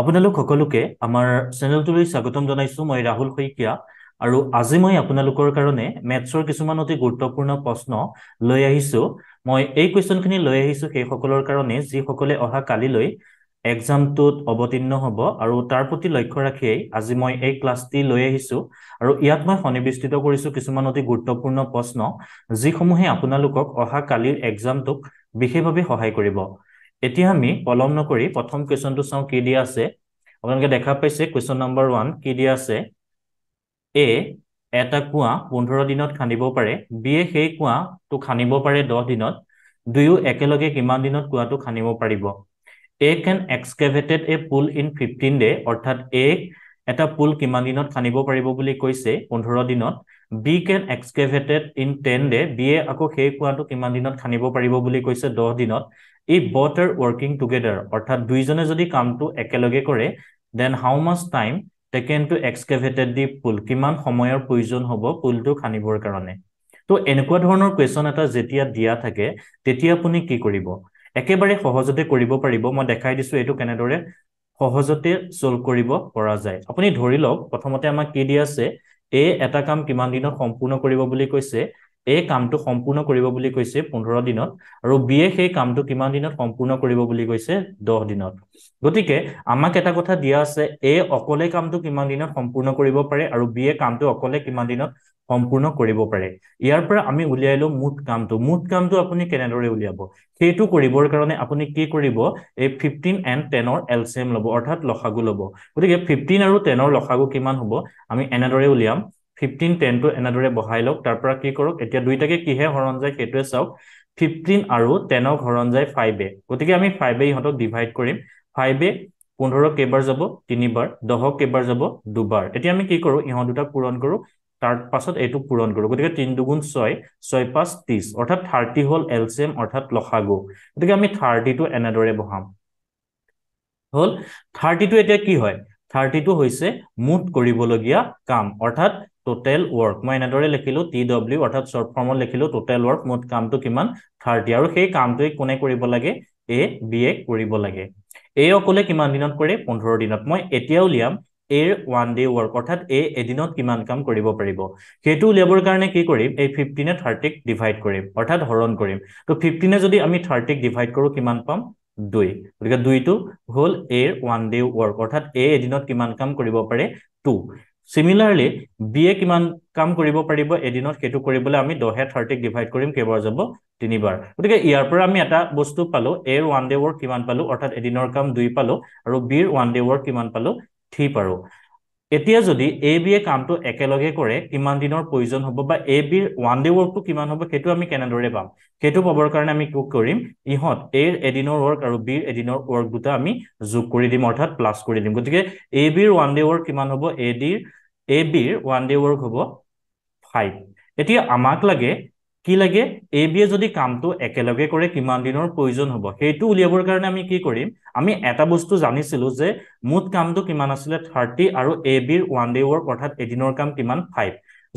আপোনালোক সকলোকে আমাৰ চেনেলটোলৈ স্বাগতম জনাইছোঁ মই ৰাহুল শইকীয়া আৰু আজি মই আপোনালোকৰ কাৰণে মেথছৰ কিছুমান অতি গুৰুত্বপূৰ্ণ প্ৰশ্ন লৈ আহিছোঁ মই এই কুৱেশ্যনখিনি লৈ আহিছোঁ সেইসকলৰ কাৰণে যিসকলে অহা কালিলৈ এক্সামটোত অৱতীৰ্ণ হ'ব আৰু তাৰ প্ৰতি লক্ষ্য ৰাখিয়েই আজি মই এই ক্লাছটি লৈ আহিছোঁ আৰু ইয়াত মই সন্নিৱিষ্টিত কৰিছোঁ কিছুমান অতি গুৰুত্বপূৰ্ণ প্ৰশ্ন যিসমূহে আপোনালোকক অহা কালিৰ এক্সামটোক বিশেষভাৱে সহায় কৰিব এতিয়া আমি পলম নকৰি প্ৰথম কুৱেশ্যনটো চাওঁ কি দিয়া আছে আপোনালোকে দেখা পাইছে কুৱেশ্যন নম্বৰ ওৱান কি দিয়া আছে এ এটা কুঁৱা পোন্ধৰ দিনত খান্দিব পাৰে বি এ সেই কুঁৱাটো খান্দিব পাৰে দহ দিনত দুয়ো একেলগে কিমান দিনত কুঁৱাটো খান্দিব পাৰিব A can excavated a pool in fifteen day অৰ্থাৎ এ এটা পুল কিমান দিনত খান্দিব পাৰিব বুলি কৈছে পোন্ধৰ দিনত B can excavated in ten day বিয়ে আকৌ সেই কুঁৱাটো কিমান দিনত খান্দিব পাৰিব বুলি কৈছে দহ দিনত ই বট আৰ ৱৰ্কিং টুগেডাৰ অৰ্থাৎ দুইজনে যদি কামটো একেলগে কৰে then how much time they to excavated the pool কিমান সময়ৰ প্ৰয়োজন হ'ব পুলটো খান্দিবৰ কাৰণে তো এনেকুৱা ধৰণৰ কুৱেশ্যন এটা যেতিয়া দিয়া থাকে তেতিয়া আপুনি কি কৰিব একেবাৰে সহজতে কৰিব পাৰিব মই দেখাই দিছোঁ এইটো কেনেদৰে সহজতে চল্ভ কৰিব পৰা যায় আপুনি ধৰি লওক প্ৰথমতে আমাক কি দিয়া আছে এ এটা কাম কিমান দিনত সম্পূৰ্ণ কৰিব বুলি কৈছে এ কামটো সম্পূৰ্ণ কৰিব বুলি কৈছে পোন্ধৰ দিনত আৰু বিয়ে সেই কামটো কিমান দিনত সম্পূৰ্ণ কৰিব বুলি কৈছে দহ দিনত গতিকে আমাক এটা কথা দিয়া আছে এ অকলে কামটো কিমান দিনত সম্পূৰ্ণ কৰিব পাৰে আৰু বিয়ে কামটো অকলে কিমান দিনত সম্পূৰ্ণ কৰিব পাৰে ইয়াৰ পৰা আমি উলিয়াই লওঁ মুঠ কামটো মুঠ কামটো আপুনি কেনেদৰে উলিয়াব সেইটো কৰিবৰ কাৰণে আপুনি কি কৰিব এই ফিফটিন এণ্ড টেনৰ এল চি এম ল'ব অৰ্থাৎ লসাগু ল'ব গতিকে ফিফটিন আৰু টেনৰ লসাগু কিমান হ'ব আমি এনেদৰে উলিয়াম ফিফটিন টেনটো এনেদৰে বহাই লওক তাৰ পৰা কি কৰক এতিয়া দুইটাকে কিহে হৰণ যায় সেইটোৱে চাওক ফিফটিন আৰু টেনক হৰণ যায় ফাইভে গতিকে আমি ফাইভে ইহঁতক ডিভাইড কৰিম ফাইভে পোন্ধৰ কেইবাৰ যাব তিনিবাৰ দহক কেইবাৰ যাব দুবাৰ এতিয়া আমি কি কৰোঁ ইহঁত দুটাক পূৰণ কৰোঁ তাৰ পাছত এইটো পূৰণ কৰোঁ গতিকে তিনি দুগুণ ছয় ছয় পাঁচ ত্ৰিছ অৰ্থাৎ থাৰ্টি হ'ল এল চি এম অৰ্থাৎ লসাগু গতিকে আমি থাৰ্টিটো এনেদৰে বহাম হ'ল থাৰ্টিটো এতিয়া কি হয় থাৰ্টিটো হৈছে মুঠ কৰিবলগীয়া কাম অৰ্থাৎ টোটেল ৱৰ্ক মই এনেদৰে লিখিলো টি ডব্লিউ অৰ্থাৎ শ্বৰ্ট ফৰ্মত লিখিলো টোটেল ৱৰ্ক মুঠ কামটো কিমান থাৰ্টি আৰু সেই কামটোৱে কোনে কৰিব লাগে এ বি এ কৰিব লাগে এ অকলে কিমান দিনত কৰে পোন্ধৰ দিনত মই এতিয়াও উলিয়াম এৰ ওৱান ডে' ৱৰ্ক অৰ্থাৎ এ এদিনত কিমান কাম কৰিব পাৰিব সেইটো উলিয়াবৰ কাৰণে কি কৰিম এই ফিফটিনে থাৰ্টিক ডিভাইড কৰিম অৰ্থাৎ হৰণ কৰিম ত' ফিফটিনে যদি আমি থাৰ্টিক ডিভাইড কৰোঁ কিমান পাম দুই গতিকে দুইটো হ'ল এৰ ওৱান ডে' ৱৰ্ক অৰ্থাৎ এই এদিনত কিমান কাম কৰিব পাৰে টু চিমিলাৰলি বি এ কিমান কাম কৰিব পাৰিব এদিনত সেইটো কৰিবলৈ আমি দহে থাৰ্টিক ডিভাইড কৰিম কেইবাৰ যাব তিনিবাৰ গতিকে ইয়াৰ পৰা আমি এটা বস্তু পালো এৰ ওৱান ডে' ৱৰ্ক কিমান পালো অৰ্থাৎ এদিনৰ কাম দুই পালো আৰু বিৰ ওৱান ডে' ৱৰ্ক কিমান পালো ঠিপ আৰু এতিয়া যদি এ বি এ কামটো একেলগে কৰে কিমান দিনৰ প্ৰয়োজন হ'ব বা এ বিৰ ওৱান ডে ৱৰ্কটো কিমান হ'ব সেইটো আমি কেনেদৰে পাম সেইটো পাবৰ কাৰণে আমি কি কৰিম ইহঁত এৰ এদিনৰ ৱৰ্ক আৰু বিৰ এদিনৰ ৱৰ্ক দুটা আমি যোগ কৰি দিম অৰ্থাৎ প্লাছ কৰি দিম গতিকে এ বিৰ ওৱান ডে ৱৰ্ক কিমান হ'ব এ ডিৰ এ বিৰ ওৱান ডে ৱৰ্ক হ'ব ফাইভ এতিয়া আমাক লাগে কি লাগে এ বিয়ে যদি কামটো একেলগে কৰে কিমান দিনৰ প্ৰয়োজন হ'ব সেইটো উলিয়াবৰ কাৰণে আমি কি কৰিম আমি এটা বস্তু জানিছিলোঁ যে মুঠ কামটো কিমান আছিলে থাৰ্টি আৰু এ বিৰ ওৱান ডে ৱৰ্ক অৰ্থাৎ এদিনৰ কাম কিমান ফাইভ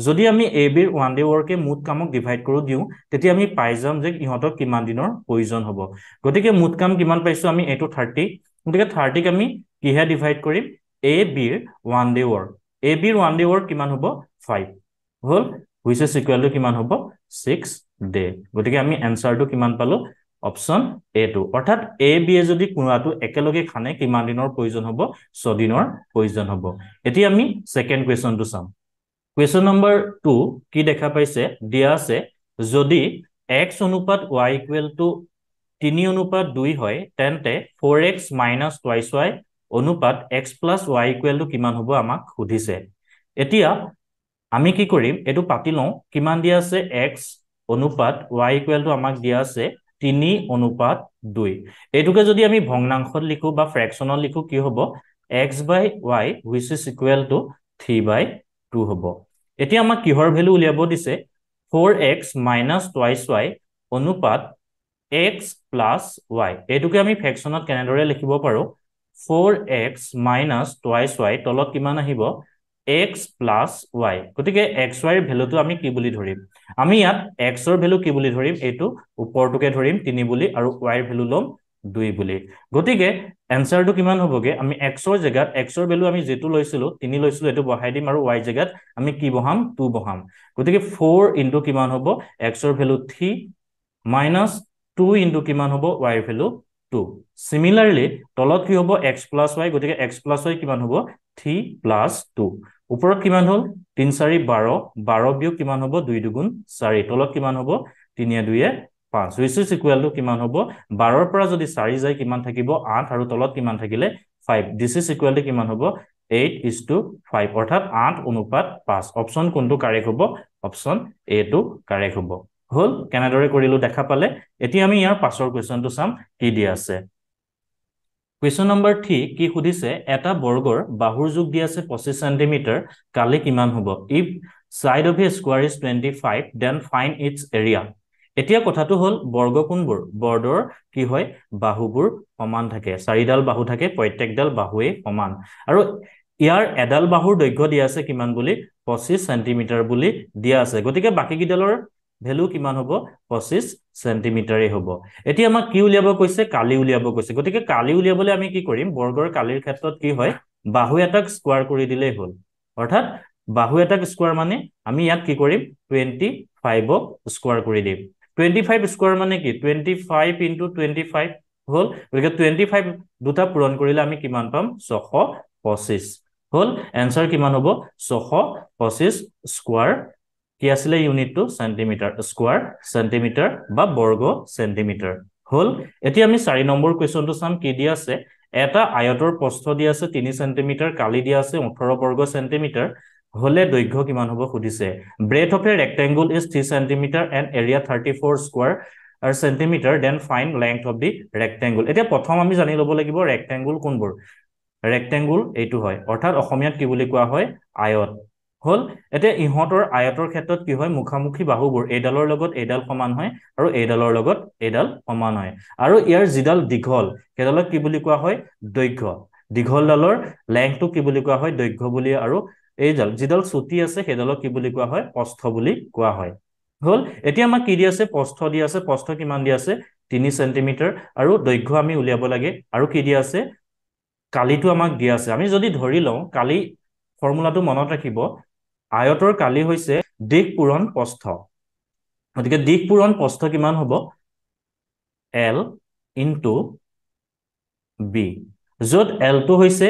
যদি আমি এ বিৰ ওৱান ডে ৱৰ্কে মুঠ কামক ডিভাইড কৰি দিওঁ তেতিয়া আমি পাই যাম যে ইহঁতক কিমান দিনৰ প্ৰয়োজন হ'ব গতিকে মুঠ কাম কিমান পাইছোঁ আমি এইটো থাৰ্টি গতিকে থাৰ্টিক আমি কিহে ডিভাইড কৰিম এ বিৰ ওৱান ডে ৱৰ্ক এ বিৰ ওৱান ডে ৱৰ্ক কিমান হ'ব ফাইভ হ'ল হুইচ ইজ ইকুৱেল টু কিমান হ'ব ছিক্স ডে গতিকে আমি এনচাৰটো কিমান পালোঁ অপশ্যন এ টো অৰ্থাৎ এ বি এ যদি কোৱাটো একেলগে খানে কিমান দিনৰ প্ৰয়োজন হ'ব ছদিনৰ প্ৰয়োজন হ'ব এতিয়া আমি ছেকেণ্ড কুৱেশ্যনটো চাম কুৱেশ্যন নম্বৰ টু কি দেখা পাইছে দিয়া আছে যদি এক্স অনুপাত ৱাই ইকুৱেল টু তিনি অনুপাত দুই হয় তেন্তে four x minus twice y অনুপাত x plus y equal to কিমান হ'ব আমাক সুধিছে এতিয়া আমি কি কৰিম এইটো পাতি লওঁ কিমান দিয়া আছে এক্স অনুপাত ৱাই ইকুৱেলটো আমাক দিয়া আছে তিনি অনুপাত দুই এইটোকে যদি আমি ভগ্নাংশত লিখো বা ফ্ৰেকশ্যনত লিখোঁ কি হ'ব x by y which is equal to three by two হ'ব এতিয়া আমাক কিহৰ ভেল্যু উলিয়াব দিছে four x minus twice y অনুপাত এক্স প্লাছ ৱাই এইটোকে আমি ফ্ৰেকশ্যনত কেনেদৰে লিখিব পাৰো ফ'ৰ এক্স মাইনাছ টুৱাইছ ৱাই তলত কিমান আহিব এক্স প্লাছ ৱাই গতিকে এক্স ৱাইৰ ভেলুটো আমি কি বুলি ধৰিম আমি ইয়াত এক্সৰ ভেলু কি বুলি ধৰিম এইটো ওপৰটোকে ধৰিম তিনি বুলি আৰু ৱাইৰ ভেলু ল'ম দুই বুলি গতিকে এনচাৰটো কিমান হ'বগৈ আমি এক্সৰ জেগাত এক্সৰ ভেলু আমি যিটো লৈছিলোঁ তিনি লৈছিলোঁ এইটো বঢ়াই দিম আৰু ৱাইৰ জেগাত আমি কি বহাম টু বহাম গতিকে ফ'ৰ ইনটো কিমান হ'ব এক্সৰ value three minus two into কিমান হ'ব ৱাইৰ ভেলু টু ছিমিলাৰলি তলত কি হ'ব এক্স প্লাছ ৱাই গতিকে এক্স প্লাছ ৱাই কিমান হ'ব থ্ৰী প্লাছ টু ওপৰত কিমান হ'ল তিনি চাৰি বাৰ বাৰ বিয়োগ কিমান হ'ব দুই দুগুণ চাৰি তলত কিমান হ'ব তিনিয়ে দুয়ে পাঁচ উইচ ইজ ইকুৱেলটো কিমান হ'ব বাৰৰ পৰা যদি চাৰি যায় কিমান থাকিব আঠ আৰু তলত কিমান থাকিলে ফাইভ ডিচ ইজ ইকুৱেলটো কিমান হ'ব এইট ইজ টু ফাইভ অৰ্থাৎ আঠ অনুপাত পাঁচ অপশ্যন কোনটো কাৰেক্ট হ'ব অপশ্যন এ টো কাৰেক্ট হ'ব হ'ল কেনেদৰে কৰিলোঁ দেখা পালে এতিয়া আমি ইয়াৰ পাছৰ কুৱেশ্যনটো চাম কি দিয়া আছে কুৱেশ্যন নম্বৰ থ্ৰী কি সুধিছে এটা বৰ্গৰ বাহুৰ যোগ দি আছে পঁচিছ চেণ্টিমিটাৰ কালি কিমান হ'ব if side of a square is twenty five then find its area এতিয়া কথাটো হ'ল বৰ্গ কোনবোৰ বৰ্ডৰ কি হয় বাহুবোৰ সমান থাকে চাৰিডাল বাহু থাকে প্ৰত্যেকডাল বাহুৱেই সমান আৰু ইয়াৰ এডাল বাহুৰ দৈৰ্ঘ্য দিয়া আছে কিমান বুলি পঁচিছ চেণ্টিমিটাৰ বুলি দিয়া আছে গতিকে বাকীকেইডালৰ ভেলু কিমান হ'ব পঁচিছ চেণ্টিমিটাৰেই হ'ব এতিয়া আমাক কি উলিয়াব কৈছে কালি উলিয়াব কৈছে গতিকে কালি উলিয়াবলৈ আমি কি কৰিম বৰ্গৰ কালিৰ ক্ষেত্ৰত কি হয় বাহু এটাক স্কোৱাৰ কৰি দিলেই হ'ল অৰ্থাৎ বাহু এটাক স্কুৱাৰ মানে আমি ইয়াত কি কৰিম টুৱেণ্টি ফাইভক স্কোৱাৰ কৰি দিম টুৱেণ্টি ফাইভ স্কুৱাৰ মানে কি twenty five into twenty five হ'ল গতিকে টুৱেণ্টি ফাইভ দুটা পূৰণ কৰিলে আমি কিমান পাম ছশ পঁচিছ হ'ল এনচাৰ কিমান হ'ব ছশ পঁচিছ স্কুৱাৰ কি আছিলে ইউনিটটো চেণ্টিমিটাৰ স্কোৱাৰ চেণ্টিমিটাৰ বা বৰ্গ চেণ্টিমিটাৰ হ'ল এতিয়া আমি চাৰি নম্বৰ কুৱেশ্যনটো চাম কি দিয়া আছে এটা আয়তৰ প্ৰস্থ দিয়া আছে তিনি চেণ্টিমিটাৰ কালি দিয়া আছে ওঠৰ বৰ্গ চেণ্টিমিটাৰ হ'লে দৈৰ্ঘ্য কিমান হ'ব সুধিছে breadth of a rectangle is three centimetre and area thirty four square centimetre then find length of the rectangle এতিয়া প্ৰথম আমি জানি ল'ব লাগিব ৰেক্টেংগুল কোনবোৰ ৰেক্টেংগুল এইটো হয় অৰ্থাৎ অসমীয়াত কি বুলি কোৱা হয় আয়ত হ'ল এতিয়া ইহঁতৰ আয়তৰ ক্ষেত্ৰত কি হয় মুখামুখি বাহুবোৰ এইডালৰ লগত এইডাল সমান হয় আৰু এইডালৰ লগত এইডাল সমান হয় আৰু ইয়াৰ যিডাল দীঘল সেইডালক কি বুলি কোৱা হয় দৈৰ্ঘ্য দীঘলডালৰ লেংথটো কি বুলি কোৱা হয় দৈৰ্ঘ্য বুলি আৰু এইডাল যিডাল চুটি আছে সেইডালক কি বুলি কোৱা হয় প্ৰস্থ বুলি কোৱা হয় হ'ল এতিয়া আমাক কি দি আছে প্ৰস্থ দি আছে প্ৰস্থ কিমান দি আছে তিনি চেণ্টিমিটাৰ আৰু দৈৰ্ঘ্য আমি উলিয়াব লাগে আৰু কি দি আছে কালিটো আমাক দিয়া আছে আমি যদি ধৰি লওঁ কালি ফৰ্মুলাটো মনত ৰাখিব আয়তৰ কালি হৈছে দিশ পূৰণ প্ৰস্থ গতিকে দিশ পূৰণ প্ৰস্থ কিমান হ'ব এল ইনটু বি য'ত এলটো হৈছে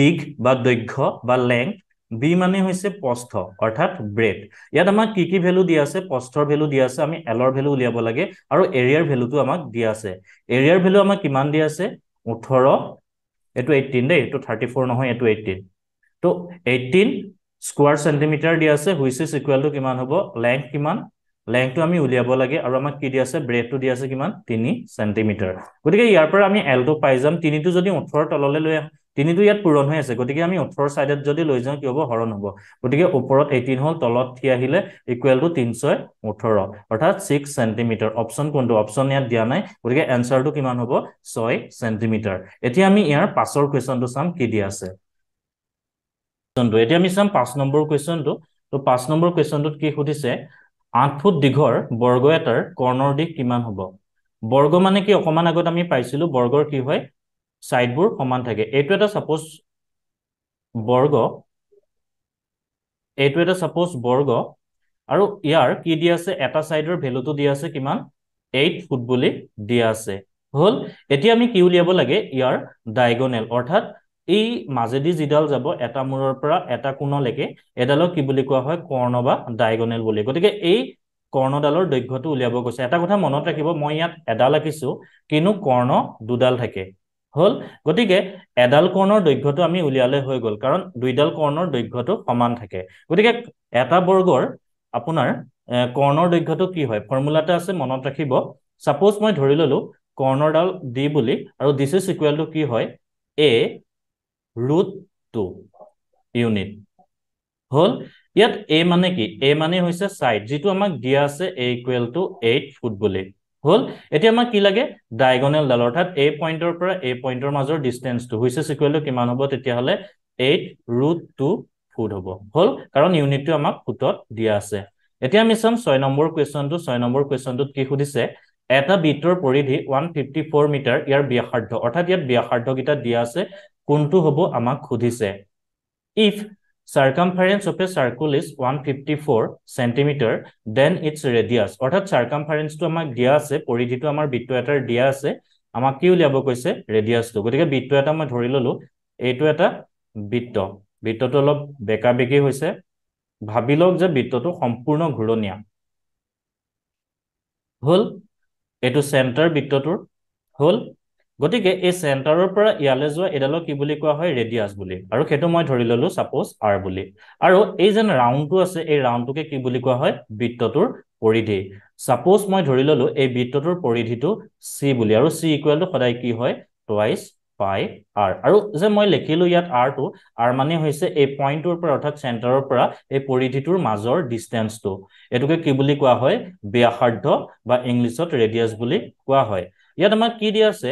দিঘ বা দৈৰ্ঘ্য বা লেংথ বি মানে হৈছে প্ৰস্থ অৰ্থাৎ ব্ৰেড ইয়াত আমাক কি কি ভেলু দিয়া আছে প্ৰস্থৰ ভেলু দিয়া আছে আমি এলৰ ভেলু উলিয়াব লাগে আৰু এৰিয়াৰ ভেলুটো আমাক দিয়া আছে এৰিয়াৰ ভেলু আমাক কিমান দিয়া আছে ওঠৰ এইটো এইটিন দেই এইটো থাৰ্টি ফ'ৰ নহয় এইটো এইটিন ত' এইটিন স্কোৱাৰ চেণ্টিমিটাৰ দিয়া আছে হুইচ ইজ ইকুৱেলটো কিমান হ'ব লেংথ কিমান লেংথটো আমি উলিয়াব লাগে আৰু আমাক কি দিয়া আছে ব্ৰেথটো দিয়া আছে কিমান তিনি চেণ্টিমিটাৰ গতিকে ইয়াৰ পৰা আমি এলটো পাই যাম তিনিটো যদি ওঠৰ তললৈ লৈ আহোঁ তিনিটো ইয়াত পূৰণ হৈ আছে গতিকে আমি ওঠৰ ছাইডত যদি লৈ যাওঁ কি হ'ব হৰণ হ'ব গতিকে ওপৰত এইটিন হ'ল তলত থিয় আহিলে ইকুৱেলটো তিনি ছয় ওঠৰ অৰ্থাৎ ছিক্স চেণ্টিমিটাৰ অপশ্যন কোনটো অপশ্যন ইয়াত দিয়া নাই গতিকে এনচাৰটো কিমান হ'ব ছয় চেণ্টিমিটাৰ এতিয়া আমি ইয়াৰ পাছৰ কুৱেশ্যনটো চাম কি দিয়া আছে কুৱেশ্যনটো এতিয়া আমি চাম পাঁচ নম্বৰ কুৱেশ্যনটো তো পাঁচ নম্বৰ কুৱেশ্যনটোত কি সুধিছে আঠ ফুট দীঘৰ বৰ্গ এটাৰ কৰ্ণৰ দিশ কিমান হ'ব বৰ্গ মানে কি অকণমান আগত আমি পাইছিলোঁ বৰ্গৰ কি হয় ছাইডবোৰ সমান থাকে এইটো এটা ছাপ'জ বৰ্গ এইটো এটা ছাপ'জ বৰ্গ আৰু ইয়াৰ কি দি আছে এটা ছাইডৰ ভেলুটো দি আছে কিমান এইট ফুট বুলি দিয়া আছে হ'ল এতিয়া আমি কি উলিয়াব লাগে ইয়াৰ ডায়গনেল অৰ্থাৎ এই মাজেদি যিডাল যাব এটা মূৰৰ পৰা এটা কোণলৈকে এডালক কি বুলি কোৱা হয় কৰ্ণ বা ডায়গনেল বুলি গতিকে এই কৰ্ণডালৰ দৈৰ্ঘ্যটো উলিয়াব গৈছে এটা কথা মনত ৰাখিব মই ইয়াত এডাল আঁকিছো কিন্তু কৰ্ণ দুডাল থাকে হ'ল গতিকে এডাল কৰ্ণৰ দৈৰ্ঘ্যটো আমি উলিয়ালে হৈ গ'ল কাৰণ দুইডাল কৰ্ণৰ দৈৰ্ঘ্যটো সমান থাকে গতিকে এটা বৰ্গৰ আপোনাৰ কৰ্ণৰ দৈৰ্ঘ্যটো কি হয় ফৰ্মুলা এটা আছে মনত ৰাখিব ছাপ'জ মই ধৰি ললো কৰ্ণডাল ডি বুলি আৰু ডিচ ইজ ইকুৱেলটো কি হয় এ root 2 unit. Hol, yet A mane ki, A mane hoise side, jitu amak dia se A equal to 8 foot bole. Hol, eti amak ki lage? Diagonal dal, or that A pointer pra A pointer major distance to, hoise se equal to ki manu bat eti hale 8 root 2 foot hobo. Hol, karan unit tu amak putot dia se. Eti amak isam soy number question to, soy number question to ki hudi se, এটা বিটৰ পৰিধি 154 metre ইয়াৰ ব্যাসাৰ্ধ অৰ্থাৎ ইয়াৰ ব্যাসাৰ্ধ কিটা দিয়া আছে কোনটো হ'ব আমাক সুধিছে if circumference of a circle is one fifty four centimetre then its radius অৰ্থাৎ চাৰ্কামফাৰেঞ্চটো আমাক দিয়া আছে পৰিধিটো আমাৰ বিত্ত এটাৰ দিয়া আছে আমাক কি উলিয়াব কৈছে ৰেডিয়াছটো গতিকে বিত্ত এটা মই ধৰি ললোঁ এইটো এটা বিত্ত বিত্তটো অলপ বেকা বেকী হৈছে ভাবি লওক যে বিত্তটো সম্পূৰ্ণ ঘূৰণীয়া হ'ল এইটো চেণ্টাৰ বিত্তটোৰ হ'ল গতিকে এই চেণ্টাৰৰ পৰা ইয়ালৈ যোৱা এডালক কি বুলি কোৱা হয় ৰেডিয়াছ বুলি আৰু সেইটো মই ধৰি ললো চাপ'জ আৰ বুলি আৰু এই যেন ৰাউণ্ডটো আছে এই ৰাউণ্ডটোকে কি বুলি কোৱা হয় বৃত্তটোৰ পৰিধি চাপ'জ মই ধৰি ললো এই বৃত্তটোৰ পৰিধিটো চি বুলি আৰু চি ইকুৱেলটো সদায় কি হয় টুৱাইচ পাই আৰ আৰু যে মই লিখিলো ইয়াত আৰটো আৰ মানে হৈছে এই পইণ্টটোৰ পৰা অৰ্থাৎ চেণ্টাৰৰ পৰা এই পৰিধিটোৰ মাজৰ ডিষ্টেঞ্চটো এইটোকে কি বুলি কোৱা হয় ব্যাসাৰ্ধ বা ইংলিছত ৰেডিয়াছ বুলি কোৱা হয় ইয়াত আমাক কি দিয়া আছে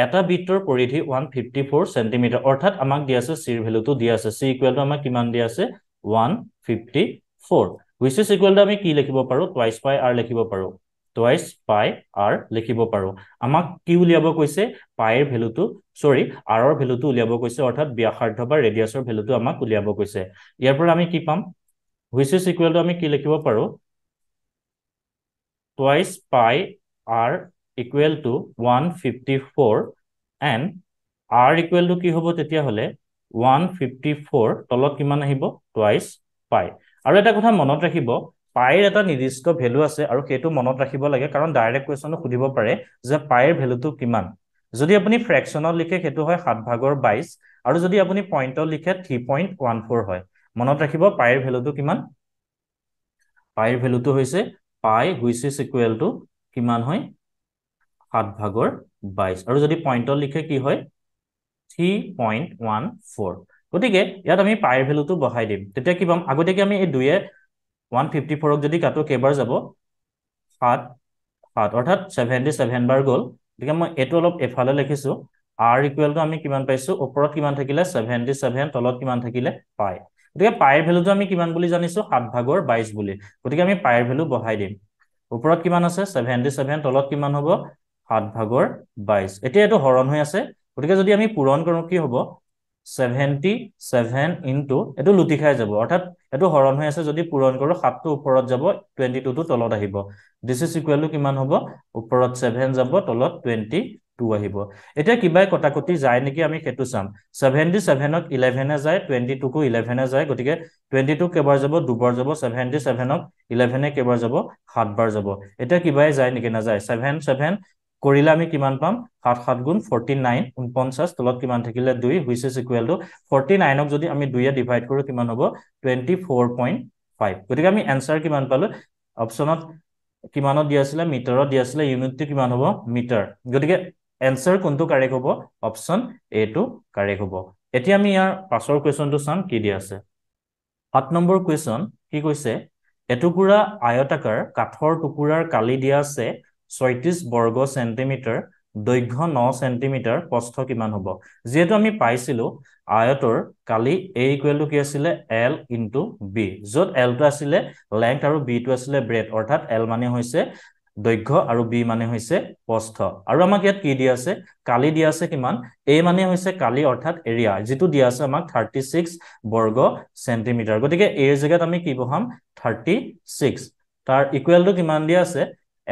এটা বিটৰ পৰিধি ওৱান ফিফটি ফ'ৰ চেণ্টিমিটাৰ অৰ্থাৎ আমাক দিয়া আছে চিৰ ভেলুটো দিয়া আছে চি ইকুৱেলটো আমাক কিমান দিয়া আছে one fifty four which is ইকুৱেলটো আমি কি লিখিব পাৰো টুৱাইচ পাই আৰ লিখিব পাৰো টুৱাইচ পাই আৰ লিখিব পাৰোঁ আমাক কি উলিয়াব কৈছে পাইৰ ভেলুটো চৰি আৰৰ ভেলুটো উলিয়াব কৈছে অৰ্থাৎ ব্যাসাৰ্ধ বা ৰেডিয়াছৰ ভেলুটো আমাক উলিয়াব কৈছে ইয়াৰ পৰা আমি কি পাম হুইচ ইজ ইকুৱেলটো আমি কি লিখিব পাৰো twice pi r equal to 154 and r equal to কি হ'ব তেতিয়া হলে 154 তলত কিমান আহিব twice pi আৰু এটা কথা মনত ৰাখিব pi ৰ এটা নিৰ্দিষ্ট ভ্যালু আছে আৰু সেইটো মনত ৰাখিব লাগে কাৰণ ডাইৰেক্ট কোৱেশ্চনো খুদিব পাৰে যে pi ৰ ভ্যালুটো কিমান যদি আপুনি ফ্ৰেকচনত লিখে সেইটো হয় 7 ভাগৰ 22 আৰু যদি আপুনি পইণ্টত লিখে 3.14 হয় মনত ৰাখিব pi ৰ ভ্যালুটো কিমান pi ৰ ভ্যালুটো হৈছে pi which is equal to কিমান হয় সাত ভাগৰ বাইছ আৰু যদি পইণ্টত লিখে কি হয় থ্ৰী পইণ্ট ওৱান ফ'ৰ গতিকে ইয়াত আমি পাইৰ ভেলুটো বঢ়াই দিম তেতিয়া কি পাম আগতীয়াকৈ আমি এই দুয়ে ওৱান ফিফটি ফ'ৰক যদি কাটো কেইবাৰ যাব সাত সাত অৰ্থাৎ ছেভেণ্টি ছেভেন বাৰ গ'ল গতিকে মই এইটো অলপ এফালে লিখিছোঁ আৰ ইকুৱেলটো আমি কিমান পাইছোঁ ওপৰত কিমান থাকিলে ছেভেণ্টি ছেভেন তলত কিমান থাকিলে পাই গতিকে পাইৰ ভেলুটো আমি কিমান বুলি জানিছোঁ সাত ভাগৰ বাইছ বুলি গতিকে আমি পাইৰ ভেলু বঢ়াই দিম ওপৰত কিমান আছে ছেভেণ্টি ছেভেন তলত কিমান হ'ব সাত ভাগৰ বাইছ এতিয়া এইটো হৰণ হৈ আছে গতিকে যদি আমি পূৰণ কৰোঁ কি হ'ব ছেভেণ্টি ছেভেন ইনটু এইটো লুটি খাই যাব অৰ্থাৎ এইটো হৰণ হৈ আছে যদি পূৰণ কৰোঁ সাতটো ওপৰত যাব টুৱেণ্টি টুটো তলত আহিব ডিছ ইজ ইকুৱেলটো কিমান হ'ব ওপৰত ছেভেন যাব তলত টুৱেণ্টি টু আহিব এতিয়া কিবাই কটাকটি যায় নেকি আমি সেইটো চাম ছেভেণ্টি ছেভেনক ইলেভেনে যায় টুৱেণ্টি টুকো ইলেভেনে যায় গতিকে টুৱেণ্টি টু কেইবাৰ যাব দুবাৰ যাব ছেভেণ্টি ছেভেনক ইলেভেনে কেইবাৰ যাব সাতবাৰ যাব এতিয়া কিবাই যায় নেকি নাযায় ছেভেন ছেভেন কৰিলে আমি কিমান পাম সাত সাত গুণ ফৰ্টি নাইন ঊনপঞ্চাছ তলত কিমান থাকিলে দুই which is equal to forty নাইনক যদি আমি দুয়ে ডিভাইড কৰোঁ কিমান হ'ব টুৱেণ্টি ফ'ৰ পইণ্ট ফাইভ গতিকে আমি এনচাৰ কিমান পালোঁ অপশ্যনত কিমানত দিয়া আছিলে মিটাৰত দিয়া আছিলে ইউনিটটো কিমান হ'ব মিটাৰ গতিকে এনচাৰ কোনটো কাৰেক্ট হ'ব অপশ্যন এটো কাৰেক্ট হ'ব এতিয়া আমি ইয়াৰ পাছৰ কুৱেশ্যনটো চাম কি দিয়া আছে সাত নম্বৰ কুৱেশ্যন কি কৈছে এটুকুৰা আয়তাকাৰ কাঠৰ টুকুৰাৰ কালি দিয়া আছে ছয়ত্ৰিশ বৰ্গ চেণ্টিমিটাৰ দৈৰ্ঘ ন চেণ্টিমিটাৰ প্ৰস্থ কিমান হ'ব যিহেতু আমি পাইছিলো আয়তৰ কালি এ ইকুৱেলটো কি আছিলে এল ইনটু বি য'ত এলটো আছিলে লেংথ আৰু বিটো আছিলে ব্ৰেড অৰ্থাৎ এল মানে হৈছে দৈৰ্ঘ আৰু বি মানে হৈছে প্ৰস্থ আৰু আমাক ইয়াত কি দিয়া আছে কালি দিয়া আছে কিমান এ মানে হৈছে কালি অৰ্থাৎ এৰিয়া যিটো দিয়া আছে আমাক থাৰ্টি ছিক্স বৰ্গ চেণ্টিমিটাৰ গতিকে এৰ জেগাত আমি কি বহাম থাৰ্টি ছিক্স তাৰ ইকুৱেলটো কিমান দিয়া আছে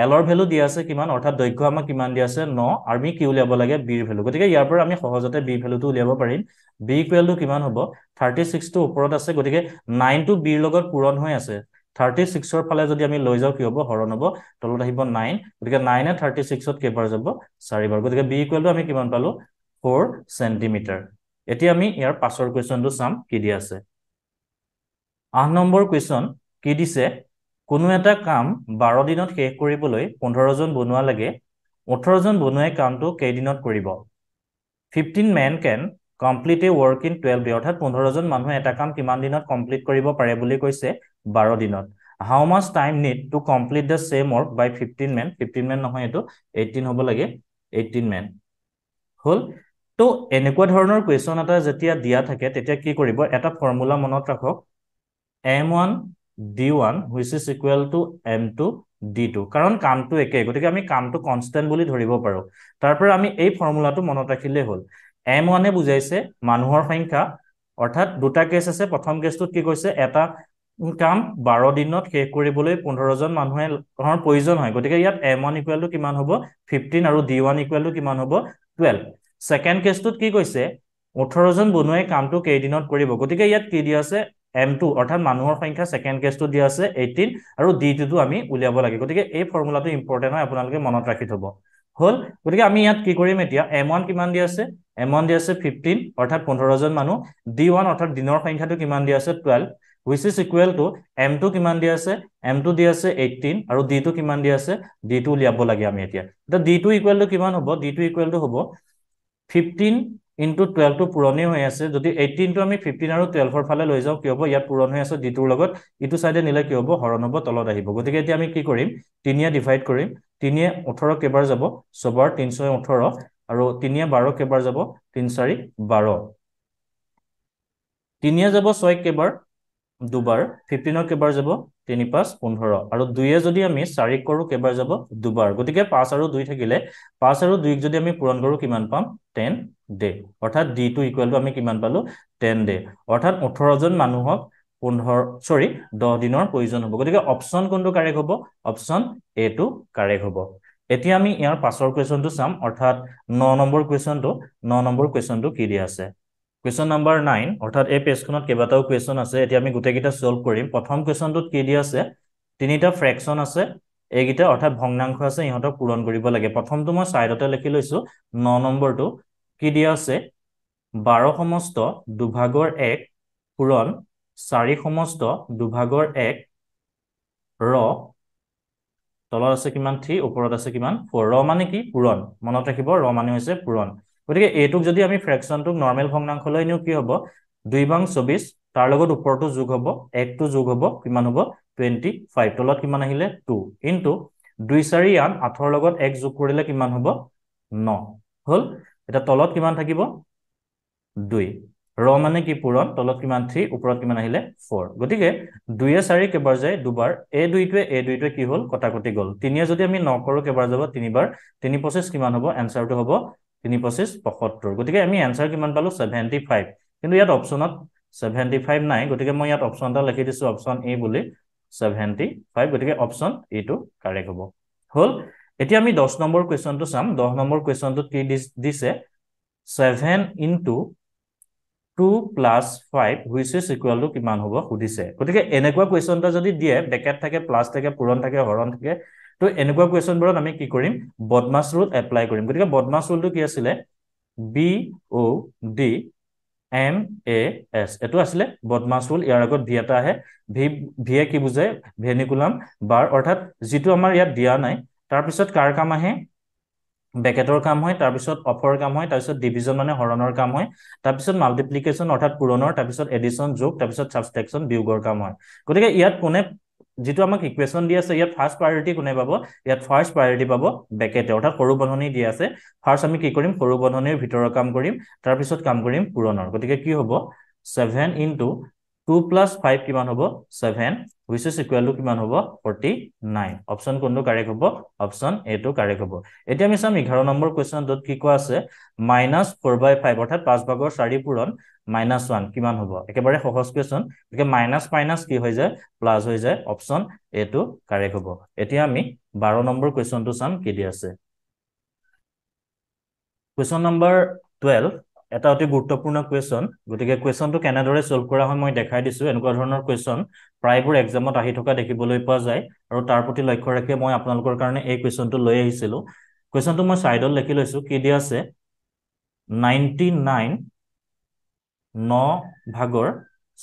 এলৰ ভেলু দিয়া আছে কিমান অৰ্থাৎ দৈৰ্ঘ্য আমাক কিমান দিয়া আছে ন আমি কি উলিয়াব লাগে বিৰ ভেলু গতিকে ইয়াৰ পৰা আমি সহজতে বি ভেলুটো উলিয়াব পাৰিম বি ইকুৱেলটো কিমান হ'ব থাৰ্টি ছিক্সটো ওপৰত আছে গতিকে নাইনটো বিৰ লগত পূৰণ হৈ আছে থাৰ্টি ছিক্সৰ ফালে যদি আমি লৈ যাওঁ কি হ'ব হৰণ হ'ব তলত আহিব নাইন গতিকে নাইনে থাৰ্টি ছিক্সত কেইবাৰ যাব চাৰিবাৰ গতিকে বি ইকুৱেলটো আমি কিমান পালোঁ ফ'ৰ চেণ্টিমিটাৰ এতিয়া আমি ইয়াৰ পাছৰ কুৱেশ্যনটো চাম কি দিয়া আছে আঠ নম্বৰ কুৱেশ্যন কি দিছে কোনো এটা কাম বাৰ দিনত শেষ কৰিবলৈ পোন্ধৰজন বনোৱা লাগে ওঠৰজন বনোৱাই কামটো কেইদিনত কৰিব fifteen men can complete a work in twelve day অৰ্থাৎ পোন্ধৰজন মানুহে এটা কাম কিমান দিনত কমপ্লিট কৰিব পাৰে বুলি কৈছে বাৰ দিনত how much time need to complete the same work by fifteen men fifteen men নহয় এইটো এইটিন হ'ব লাগে এইটিন মেন হ'ল ত' এনেকুৱা ধৰণৰ কুৱেশ্যন এটা যেতিয়া দিয়া থাকে তেতিয়া কি কৰিব এটা ফৰ্মুলা মনত ৰাখক M one D one which is equal to M two D two কাৰণ কামটো একে গতিকে আমি কামটো কনষ্টেণ্ট বুলি ধৰিব পাৰোঁ তাৰ পৰা আমি এই ফৰ্মুলাটো মনত ৰাখিলেই হ'ল এম ওৱানে বুজাইছে মানুহৰ সংখ্যা অৰ্থাৎ দুটা কেছ আছে প্ৰথম কেছটোত কি কৈছে এটা কাম বাৰ দিনত শেষ কৰিবলৈ পোন্ধৰজন মানুহে প্ৰয়োজন হয় গতিকে ইয়াত এম ওৱান ইকুৱেলটো কিমান হ'ব ফিফটিন আৰু ডি ওৱান ইকুৱেলটো কিমান হ'ব টুৱেল্ভ ছেকেণ্ড কেছটোত কি কৈছে ওঠৰজন বনোৱাই কামটো কেইদিনত কৰিব গতিকে ইয়াত কি দিয়া আছে এম টু অৰ্থাৎ মানুহৰ সংখ্যা ছেকেণ্ড কেছটো দিয়া আছে এইটিন আৰু ডি টুটো আমি উলিয়াব লাগে গতিকে এই ফৰ্মুলাটো ইম্পৰ্টেণ্ট হয় আপোনালোকে মনত ৰাখি থ'ব হ'ল গতিকে আমি ইয়াত কি কৰিম এতিয়া এম ওৱান কিমান দিয়া আছে এম ওৱান দিয়া আছে ফিফটিন অৰ্থাৎ পোন্ধৰজন মানুহ ডি ওৱান অৰ্থাৎ দিনৰ সংখ্যাটো কিমান দিয়া আছে twelve which is equal to M two কিমান দিয়া আছে এম টু দিয়া আছে এইটিন আৰু ডি টু কিমান দিয়া আছে ডি টু উলিয়াব লাগে আমি এতিয়া এতিয়া ডি টু ইকুৱেলটো কিমান হ'ব ডি টু ইকুৱেলটো হ'ব ফিফটিন ইনটু টুৱেলভটো পুৰণি হৈ আছে যদি এইটিনটো আমি ফিফটিন আৰু টুৱেলভৰ ফালে লৈ যাওঁ কিয় হ'ব ইয়াত পুৰণ হৈ আছে ডিটোৰ লগত ইটো চাইডে নিলে কি হ'ব হৰণ হ'ব তলত আহিব গতিকে এতিয়া আমি কি কৰিম তিনিয়ে ডিভাইড কৰিম তিনিয়ে ওঠৰ কেইবাৰ যাব ছবাৰ তিনিশ ওঠৰ আৰু তিনিয়ে বাৰ কেইবাৰ যাব তিনি চাৰি বাৰ তিনিয়ে যাব ছয় কেইবাৰ দুবাৰ ফিফটিনৰ কেইবাৰ যাব তিনি পাঁচ পোন্ধৰ আৰু দুয়ে যদি আমি চাৰিক কৰোঁ কেইবাৰ যাব দুবাৰ গতিকে পাঁচ আৰু দুই থাকিলে পাঁচ আৰু দুইক যদি আমি পূৰণ কৰো কিমান পাম টেন ডে অৰ্থাৎ ডি টু ইকুৱেল টু আমি কিমান পালোঁ টেন ডে অৰ্থাৎ ওঠৰজন মানুহক পোন্ধৰ চৰি দহ দিনৰ প্ৰয়োজন হ'ব গতিকে অপশ্যন কোনটো কাৰেক্ট হ'ব অপশ্যন এ টো কাৰেক্ট হ'ব এতিয়া আমি ইয়াৰ পাছৰ কুৱেশ্যনটো চাম অৰ্থাৎ ন নম্বৰ কুৱেশ্যনটো ন নম্বৰ কুৱেশ্যনটো কি দিয়া আছে কুৱেশ্যন নাম্বাৰ নাইন অৰ্থাৎ এই পেজখনত কেইবাটাও কুৱেশ্যন আছে এতিয়া আমি গোটেইকেইটা চল্ভ কৰিম প্ৰথম কুৱেশ্যনটোত কি দিয়া আছে তিনিটা ফ্ৰেকশ্যন আছে এইকেইটা অৰ্থাৎ ভগ্নাংশ আছে ইহঁতক পূৰণ কৰিব লাগে প্ৰথমটো মই ছাইডতে লিখি লৈছোঁ ন নম্বৰটো কি দিয়া আছে বাৰ সমষ্ট দুভাগৰ এক পূৰণ চাৰি সমষ্ট দুভাগৰ এক ৰ তলত আছে কিমান থ্ৰী ওপৰত আছে কিমান ফ'ৰ ৰ মানে কি পূৰণ মনত ৰাখিব ৰ মানে হৈছে পূৰণ গতিকে এইটোক যদি আমি ফ্ৰেকশ্যনটোক নৰ্মেল ভগ্নাংশ লৈ নিওঁ কি হ'ব দুই ভাং চৌবিছ তাৰ লগত ওপৰটো যোগ হ'ব একটো যোগ হ'ব কিমান হ'ব টুৱেণ্টি ফাইভ তলত কিমান আহিলে টু কিন্তু দুই চাৰি আন আঠৰ লগত এক যোগ কৰিলে কিমান হ'ব ন হ'ল এতিয়া তলত কিমান থাকিব দুই ৰ মানে কি পূৰণ তলত কিমান থ্ৰী ওপৰত কিমান আহিলে ফ'ৰ গতিকে দুয়ে চাৰি কেইবাৰ যায় দুবাৰ এ দুইটোৱে এ দুইটোৱে কি হ'ল কটাকটি গ'ল তিনিয়ে যদি আমি ন কৰোঁ কেইবাৰ যাব তিনিবাৰ তিনি পঁচিছ কিমান হ'ব এনচাৰটো হ'ব তিনি পঁচিছ পঁসত্তৰ গতিকে আমি এনচাৰ কিমান পালোঁ ছেভেণ্টি ফাইভ কিন্তু ইয়াত অপশ্যনত ছেভেণ্টি ফাইভ নাই গতিকে মই ইয়াত অপশ্যন এটা লিখি দিছো অপশ্যন এ বুলি ছেভেণ্টি ফাইভ গতিকে অপশ্যন এইটো কাৰেক্ট হ'ব হ'ল এতিয়া আমি দহ নম্বৰ কুৱেশ্যনটো চাম দহ নম্বৰ কুৱেশ্যনটোত কি দিছে seven into two plus five which is two কিমান হ'ব সুধিছে গতিকে এনেকুৱা কুৱেশ্যন এটা যদি দিয়ে বেকেট থাকে প্লাছ থাকে পূৰণ থাকে হৰণ থাকে তো এনেকুৱা কুৱেশ্যনবোৰত আমি কি কৰিম বদমাছ ৰুল এপ্লাই কৰিম গতিকে বদমাছ ৰুলটো কি আছিলে B O' D M A S এইটো আছিলে বদমাছ ৰুল ইয়াৰ আগত ভি এটা আহে ভি ভিয়ে কি বুজে ভেনিকুলাম বাৰ অৰ্থাৎ যিটো আমাৰ ইয়াত দিয়া নাই তাৰপিছত কাৰ কাম আহে বেকেটৰ কাম হয় তাৰপিছত অফৰ কাম হয় তাৰপিছত ডিভিজন মানে হৰণৰ কাম হয় তাৰপিছত মাল্টিপ্লিকেশ্যন অৰ্থাৎ পূৰণৰ তাৰপিছত এডিশ্যন যোগ তাৰপিছত ছাবষ্ট্ৰেকশ্যন বিয়োগৰ কাম হয় গতিকে ইয়াত কোনে যিটো আমাক ইকুৱেশ্যন দি আছে ইয়াত ফাৰ্ষ্ট প্ৰায়ৰিটি কোনে পাব ইয়াত ফাৰ্ষ্ট প্ৰায়ৰিটি পাব বেকেটে অৰ্থাৎ সৰু বন্ধনী দি আছে ফাৰ্ষ্ট আমি কি কৰিম সৰু বন্ধনীৰ ভিতৰৰ কাম কৰিম তাৰপিছত কাম কৰিম পূৰণৰ গতিকে কি হ'ব seven into two plus five কিমান হ'ব seven which is equal to কিমান হ'ব ফৰ্টি নাইন অপশ্যন কোনটো কাৰেক্ট হ'ব অপশ্যন এইটো কাৰেক্ট হ'ব এতিয়া আমি চাম এঘাৰ নম্বৰ কুৱেশ্যনটোত কি কোৱা আছে মাইনাছ ফ'ৰ বাই ফাইভ অৰ্থাৎ পাঁচ ভাগৰ চাৰি পূৰণ মাইনাছ ওৱান কিমান হ'ব একেবাৰে সহজ কুৱেশ্যন গতিকে মাইনাছ মাইনাছ কি হৈ যায় প্লাছ হৈ যায় অপশ্যন এইটো কাৰেক্ট হ'ব এতিয়া আমি বাৰ নম্বৰ কুৱেশ্যনটো চাম কি দি আছে কুৱেশ্যন নম্বৰ টুৱেল্ভ এটা অতি গুৰুত্বপূৰ্ণ কুৱেশ্যন গতিকে কুৱেশ্যনটো কেনেদৰে ছল্ভ কৰা হয় মই দেখাই দিছোঁ এনেকুৱা ধৰণৰ কুৱেশ্যন প্ৰায়বোৰ এক্সামত আহি থকা দেখিবলৈ পোৱা যায় আৰু তাৰ প্ৰতি লক্ষ্য ৰাখি মই আপোনালোকৰ কাৰণে এই কুৱেশ্যনটো লৈ আহিছিলোঁ কুৱেশ্যনটো মই ছাইডত লিখি লৈছোঁ কি দিয়া আছে নাইণ্টি নাইন ন ভাগৰ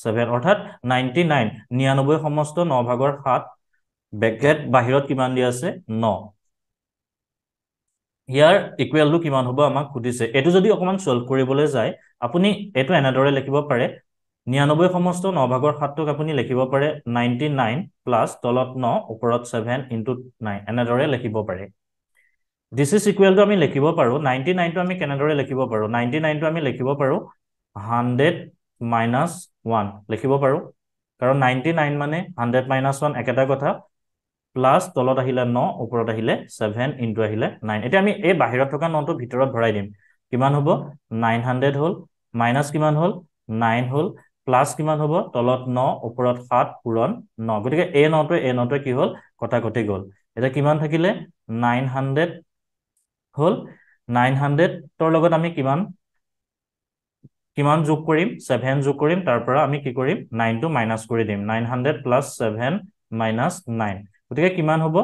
ছেভেন অৰ্থাৎ নাইণ্টি নাইন নিৰান্নব্বৈ সমষ্ট ন ভাগৰ সাত বেকেট বাহিৰত কিমান দিয়া আছে ন ইয়াৰ ইকুৱেলটো কিমান হ'ব আমাক সুধিছে এইটো যদি অকণমান চল্ভ কৰিবলৈ যায় আপুনি এইটো এনেদৰে লিখিব পাৰে নিৰান্নব্বৈ সমস্ত ন ভাগৰ সাতটোক আপুনি লিখিব পাৰে নাইনটি নাইন প্লাছ তলত ন ওপৰত ছেভেন ইনটু নাইন এনেদৰে লিখিব পাৰে দিছ ইজ ইকুৱেলটো আমি লিখিব পাৰোঁ নাইণ্টি নাইনটো আমি কেনেদৰে লিখিব পাৰোঁ নাইণ্টি নাইনটো আমি লিখিব পাৰোঁ হাণ্ড্ৰেড মাইনাছ ওৱান লিখিব পাৰোঁ কাৰণ নাইণ্টি নাইন মানে হাণ্ড্ৰেড মাইনাছ ওৱান একেটা কথা প্লাছ তলত আহিলে ন ওপৰত আহিলে ছেভেন ইনটু আহিলে নাইন এতিয়া আমি এই বাহিৰত থকা নটো ভিতৰত ভৰাই দিম কিমান হ'ব নাইন হাণ্ড্ৰেড হ'ল মাইনাছ কিমান হ'ল নাইন হ'ল প্লাছ কিমান হ'ব তলত ন ওপৰত সাত পূৰণ ন গতিকে এই নটোৱে এই নটোৱে কি হ'ল কটাকটি গ'ল এতিয়া কিমান থাকিলে নাইন হাণ্ড্ৰেড হ'ল নাইন হাণ্ড্ৰেডৰ লগত আমি কিমান কিমান যোগ কৰিম ছেভেন যোগ কৰিম তাৰ পৰা আমি কি কৰিম নাইনটো মাইনাছ কৰি দিম nine hundred plus seven minus nine গতিকে কিমান হ'ব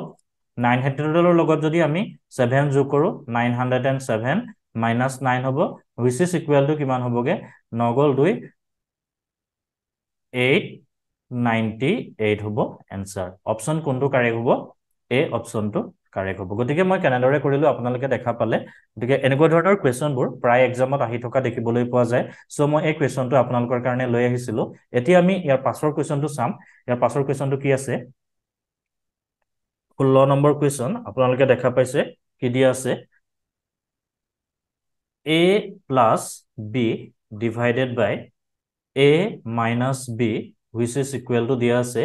নাইন হাণ্ড্ৰেডৰ লগত যদি আমি ছেভেন যোগ কৰোঁ nine hundred and seven minus nine হ'ব হুইচ ইজ ইকুৱেল টু কিমান হ'বগে নগল দুই এইট নাইনটি এইট হ'ব এনচাৰ অপশ্যন কোনটো কাৰেক্ট হ'ব এই অপশ্যনটো কাৰেক্ট হ'ব গতিকে মই কেনেদৰে কৰিলোঁ আপোনালোকে দেখা পালে গতিকে এনেকুৱা ধৰণৰ কুৱেশ্যনবোৰ প্ৰায় এক্সামত আহি থকা দেখিবলৈ পোৱা যায় চ' মই এই কুৱেশ্যনটো আপোনালোকৰ কাৰণে লৈ আহিছিলোঁ এতিয়া আমি ইয়াৰ পাছৰ কুৱেশ্যনটো চাম ইয়াৰ পাছৰ কুৱেশ্যনটো কি আছে ষোল্ল নম্বৰ কুৱেশ্যন আপোনালোকে দেখা পাইছে কি দিয়া আছে A plus B divided by A minus B which is equal ইকুৱেলটো দিয়া আছে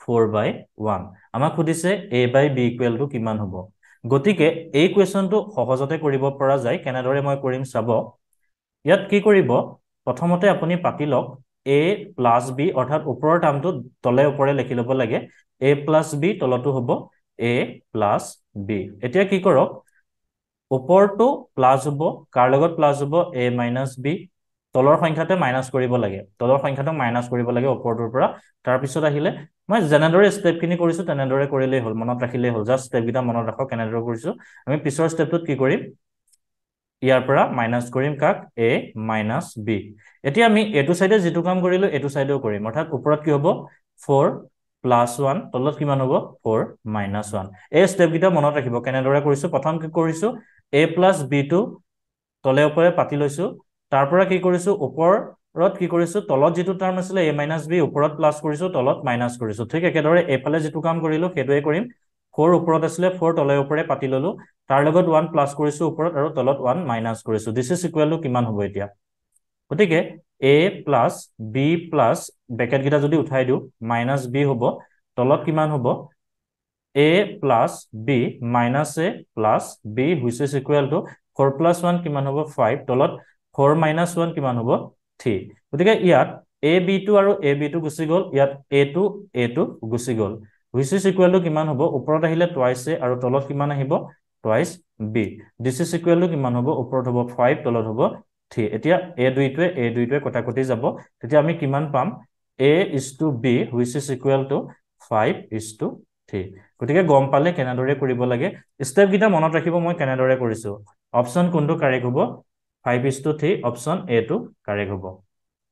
ফ'ৰ বাই ওৱান আমাক সুধিছে এ বাই বি ইকুৱেলটো কিমান হ'ব গতিকে এই কুৱেশ্যনটো সহজতে কৰিব পৰা যায় কেনেদৰে মই কৰিম চাব ইয়াত কি কৰিব প্ৰথমতে আপুনি পাতি লওক এ প্লাছ বি অৰ্থাৎ ওপৰৰ টাৰ্মটো তলে ওপৰে লিখি ল'ব লাগে এ প্লাছ বি তলতো হ'ব এ প্লাছ বি এতিয়া কি কৰক ওপৰটো প্লাছ হ'ব কাৰ লগত প্লাছ হ'ব এ মাইনাছ বি তলৰ সংখ্যাটো মাইনাছ কৰিব লাগে তলৰ সংখ্যাটো মাইনাছ কৰিব লাগে ওপৰটোৰ পৰা তাৰপিছত আহিলে মই যেনেদৰে ষ্টেপখিনি কৰিছোঁ তেনেদৰে কৰিলেই হ'ল মনত ৰাখিলেই হ'ল জাষ্ট ষ্টেপকেইটা মনত ৰাখক কেনেদৰে কৰিছোঁ আমি পিছৰ ষ্টেপটোত কি কৰিম ইয়াৰ পৰা মাইনাছ কৰিম কাক এ মাইনাছ বি এতিয়া আমি এইটো ছাইডে যিটো কাম কৰিলোঁ এইটো ছাইডেও কৰিম অৰ্থাৎ ওপৰত কি হ'ব ফ'ৰ প্লাছ ওৱান তলত কিমান হ'ব ফ'ৰ মাইনাছ ওৱান এই ষ্টেপকেইটা মনত ৰাখিব কেনেদৰে কৰিছোঁ প্ৰথম কি কৰিছোঁ এ প্লাছ বি বিটো তলে ওপৰে পাতি লৈছোঁ তাৰ পৰা কি কৰিছোঁ ওপৰত কি কৰিছো তলত যিটো টাৰ্ম আছিলে এ মাইনাছ বি ওপৰত প্লাছ কৰিছোঁ তলত মাইনাছ কৰিছোঁ ঠিক একেদৰে এইফালে যিটো কাম কৰিলোঁ সেইটোৱে কৰিম ফ'ৰ ওপৰত আছিলে ফ'ৰ তলে ওপৰে পাতি ল'লোঁ তাৰ লগত ওৱান প্লাছ কৰিছো ওপৰত আৰু তলত ওৱান মাইনাছ কৰিছোঁ দিছ ইজ ইকুৱেলটো কিমান হ'ব এতিয়া গতিকে এ প্লাছ বি প্লাছ ব্ৰেকেটকেইটা যদি উঠাই দিওঁ মাইনাছ বি হ'ব তলত কিমান হ'ব A plus B minus A plus B which is equal to four plus one কিমান হ'ব ফাইভ তলত ফ'ৰ মাইনাছ ওৱান কিমান হ'ব থ্ৰী গতিকে ইয়াত এ বি টু আৰু এ বি টু গুচি গ'ল ইয়াত এ টু এ টু গুচি গ'ল হুইচ ইজ ইকুৱেল টু কিমান হ'ব ওপৰত আহিলে টুৱাইচ এ আৰু তলত কিমান আহিব twice B this is equal to কিমান হ'ব ওপৰত হ'ব ফাইভ তলত হ'ব থ্ৰী এতিয়া এ দুইটোৱে এ দুইটোৱে কটাকটি যাব তেতিয়া আমি কিমান পাম A is to B which is equal to five is to three গতিকে গম পালে কেনেদৰে কৰিব লাগে ষ্টেপকেইটা মনত ৰাখিব মই কেনেদৰে কৰিছোঁ অপশ্যন কোনটো কাৰেক্ট হ'ব five is to three option A two correct হ'ব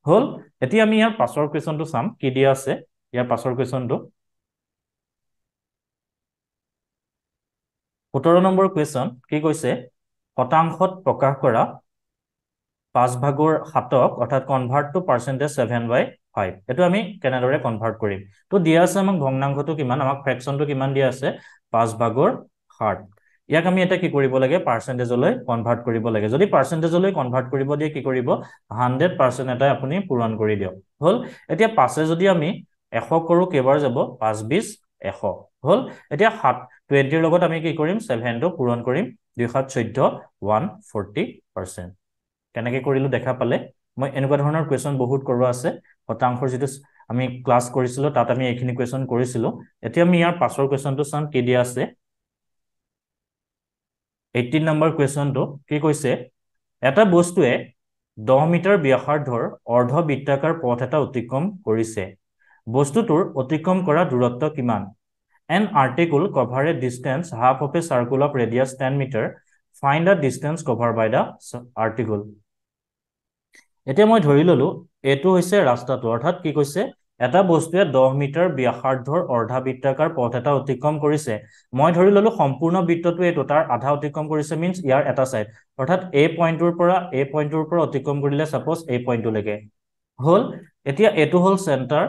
হ'ল এতিয়া আমি ইয়াৰ পাছৰ কুৱেশ্যনটো চাম কি দিয়া আছে ইয়াৰ পাছৰ কুৱেশ্যনটো সোতৰ নম্বৰ কুৱেশ্যন কি কৈছে শতাংশত প্ৰকাশ কৰা পাঁচ ভাগৰ সাতক অৰ্থাৎ convert to percentage seven by five এইটো আমি কেনেদৰে কনভাৰ্ট কৰিম তো দিয়া আছে আমাক ভগ্নাংশটো কিমান আমাক ফ্ৰেকশ্যনটো কিমান দিয়া আছে পাঁচ ভাগৰ সাত ইয়াক আমি এটা কি কৰিব লাগে পাৰ্চেণ্টেজলৈ কনভাৰ্ট কৰিব লাগে যদি পাৰ্চেণ্টেজলৈ কনভাৰ্ট কৰিব দিয়ে কি কৰিব হাণ্ড্ৰেড পাৰ্চেণ্ট এটাই আপুনি পূৰণ কৰি দিয়ক হ'ল এতিয়া পাছে যদি আমি এশ কৰোঁ কেইবাৰ যাব পাঁচ বিছ এশ হ'ল এতিয়া সাত টুৱেণ্টিৰ লগত আমি কি কৰিম ছেভেনটো পূৰণ কৰিম দুই সাত চৈধ্য ওৱান ফৰ্টি পাৰ্চেণ্ট কেনেকে কৰিলোঁ দেখা পালে মই এনেকুৱা ধৰণৰ কুৱেশ্যন বহুত কৰোৱা আছে শতাংশৰ যিটো আমি ক্লাছ কৰিছিলোঁ তাত আমি এইখিনি কুৱেশ্যন কৰিছিলোঁ এতিয়া আমি ইয়াৰ পাছৰ কুৱেশ্যনটো চাম কি দিয়া আছে এইটিন নম্বৰ কুৱেশ্যনটো কি কৈছে এটা বস্তুৱে দহ মিটাৰ ব্যাসাৰ্ধৰ অৰ্ধ বৃত্তাকাৰ পথ এটা অতিক্ৰম কৰিছে বস্তুটোৰ অতিক্ৰম কৰা দূৰত্ব কিমান an article cover a distance half of a circle of radius ten metre find the distance cover by the article এতিয়া মই ধৰি ললো এইটো হৈছে ৰাস্তাটো অৰ্থাৎ কি কৈছে এটা বস্তুৱে দহ মিটাৰ ব্যাসাৰ্ধৰ অৰ্ধা বৃত্তাকাৰ পথ এটা অতিক্ৰম কৰিছে মই ধৰি ললো সম্পূৰ্ণ বৃত্তটো এইটো তাৰ আধা অতিক্ৰম কৰিছে মিনছ ইয়াৰ এটা ছাইড অৰ্থাৎ এই পইণ্টটোৰ পৰা এই পইণ্টটোৰ পৰা অতিক্ৰম কৰিলে চাপ'জ এই পইণ্টটোলৈকে হ'ল এতিয়া এইটো হ'ল চেণ্টাৰ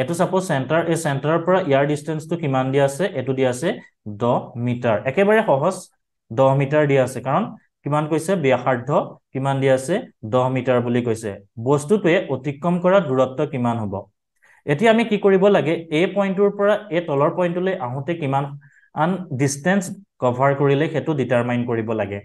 এইটো চাপ'জ চেণ্টাৰ এই চেণ্টাৰৰ পৰা ইয়াৰ ডিষ্টেঞ্চটো কিমান দিয়া আছে এইটো দিয়া আছে দহ মিটাৰ একেবাৰে সহজ দহ মিটাৰ দিয়া আছে কাৰণ কিমান কৈছে ব্যাসাৰ্ধ কিমান দি আছে দহ মিটাৰ বুলি কৈছে বস্তুটোৱে অতিক্ৰম কৰা দূৰত্ব কিমান হ'ব এতিয়া আমি কি কৰিব লাগে এই পইণ্টটোৰ পৰা এই তলৰ পইণ্টলৈ আহোঁতে কিমান আন ডিষ্টেঞ্চ কভাৰ কৰিলে সেইটো ডিটাৰমাইন কৰিব লাগে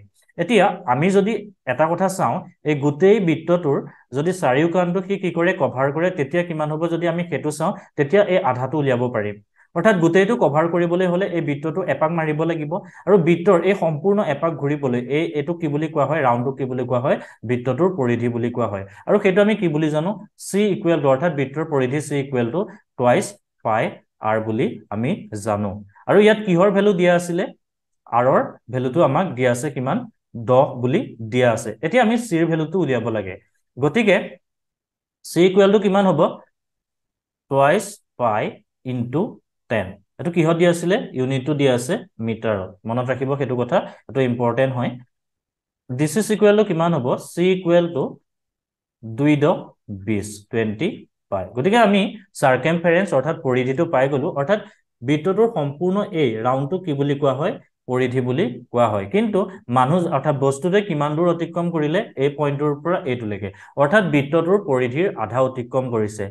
এতিয়া আমি যদি এটা কথা চাওঁ এই গোটেই বৃত্তটোৰ যদি চাৰিওকাণ্ডটো সি কি কৰে কভাৰ কৰে তেতিয়া কিমান হ'ব যদি আমি সেইটো চাওঁ তেতিয়া এই আধাটো উলিয়াব পাৰিম অৰ্থাৎ গোটেইটো কভাৰ কৰিবলৈ হ'লে এই বৃত্তটো এপাক মাৰিব লাগিব আৰু বৃত্তৰ এই সম্পূৰ্ণ এপাক ঘূৰিবলৈ এই এইটো কি বুলি কোৱা হয় ৰাউণ্ডটো কি বুলি কোৱা হয় বৃত্তটোৰ পৰিধি বুলি কোৱা হয় আৰু সেইটো আমি কি বুলি জানো চি ইকুৱেলটো অৰ্থাৎ বৃত্তৰ পৰিধি চি ইকুৱেলটো টুৱাইচ পাই আৰ বুলি আমি জানো আৰু ইয়াত কিহৰ ভেলু দিয়া আছিলে আৰৰ ভেলুটো আমাক দিয়া আছে কিমান দহ বুলি দিয়া আছে এতিয়া আমি চিৰ ভেলুটো উলিয়াব লাগে গতিকে চি ইকুৱেলটো কিমান হ'ব টুৱাইচ পাই ইনটু টেন এইটো কিহত দিয়া আছিলে ইউনিটটো দিয়া আছে মিটাৰত মনত ৰাখিব সেইটো কথা এইটো ইম্পৰ্টেণ্ট হয় ডিচি ইকুৱেলটো কিমান হ'ব চি ইকুৱেলটো দুই দহ বিছ টুৱেণ্টি পাই গতিকে আমি চাৰ্কেমফেৰেঞ্চ অৰ্থাৎ পৰিধিটো পাই গলো অৰ্থাৎ বৃত্তটোৰ সম্পূৰ্ণ এই ৰাউণ্ডটো কি বুলি কোৱা হয় পৰিধি বুলি কোৱা হয় কিন্তু মানুহ অৰ্থাৎ বস্তুটোৱে কিমান দূৰ অতিক্ৰম কৰিলে এই পইণ্টটোৰ পৰা এইটোলৈকে অৰ্থাৎ বৃত্তটোৰ পৰিধিৰ আধা অতিক্ৰম কৰিছে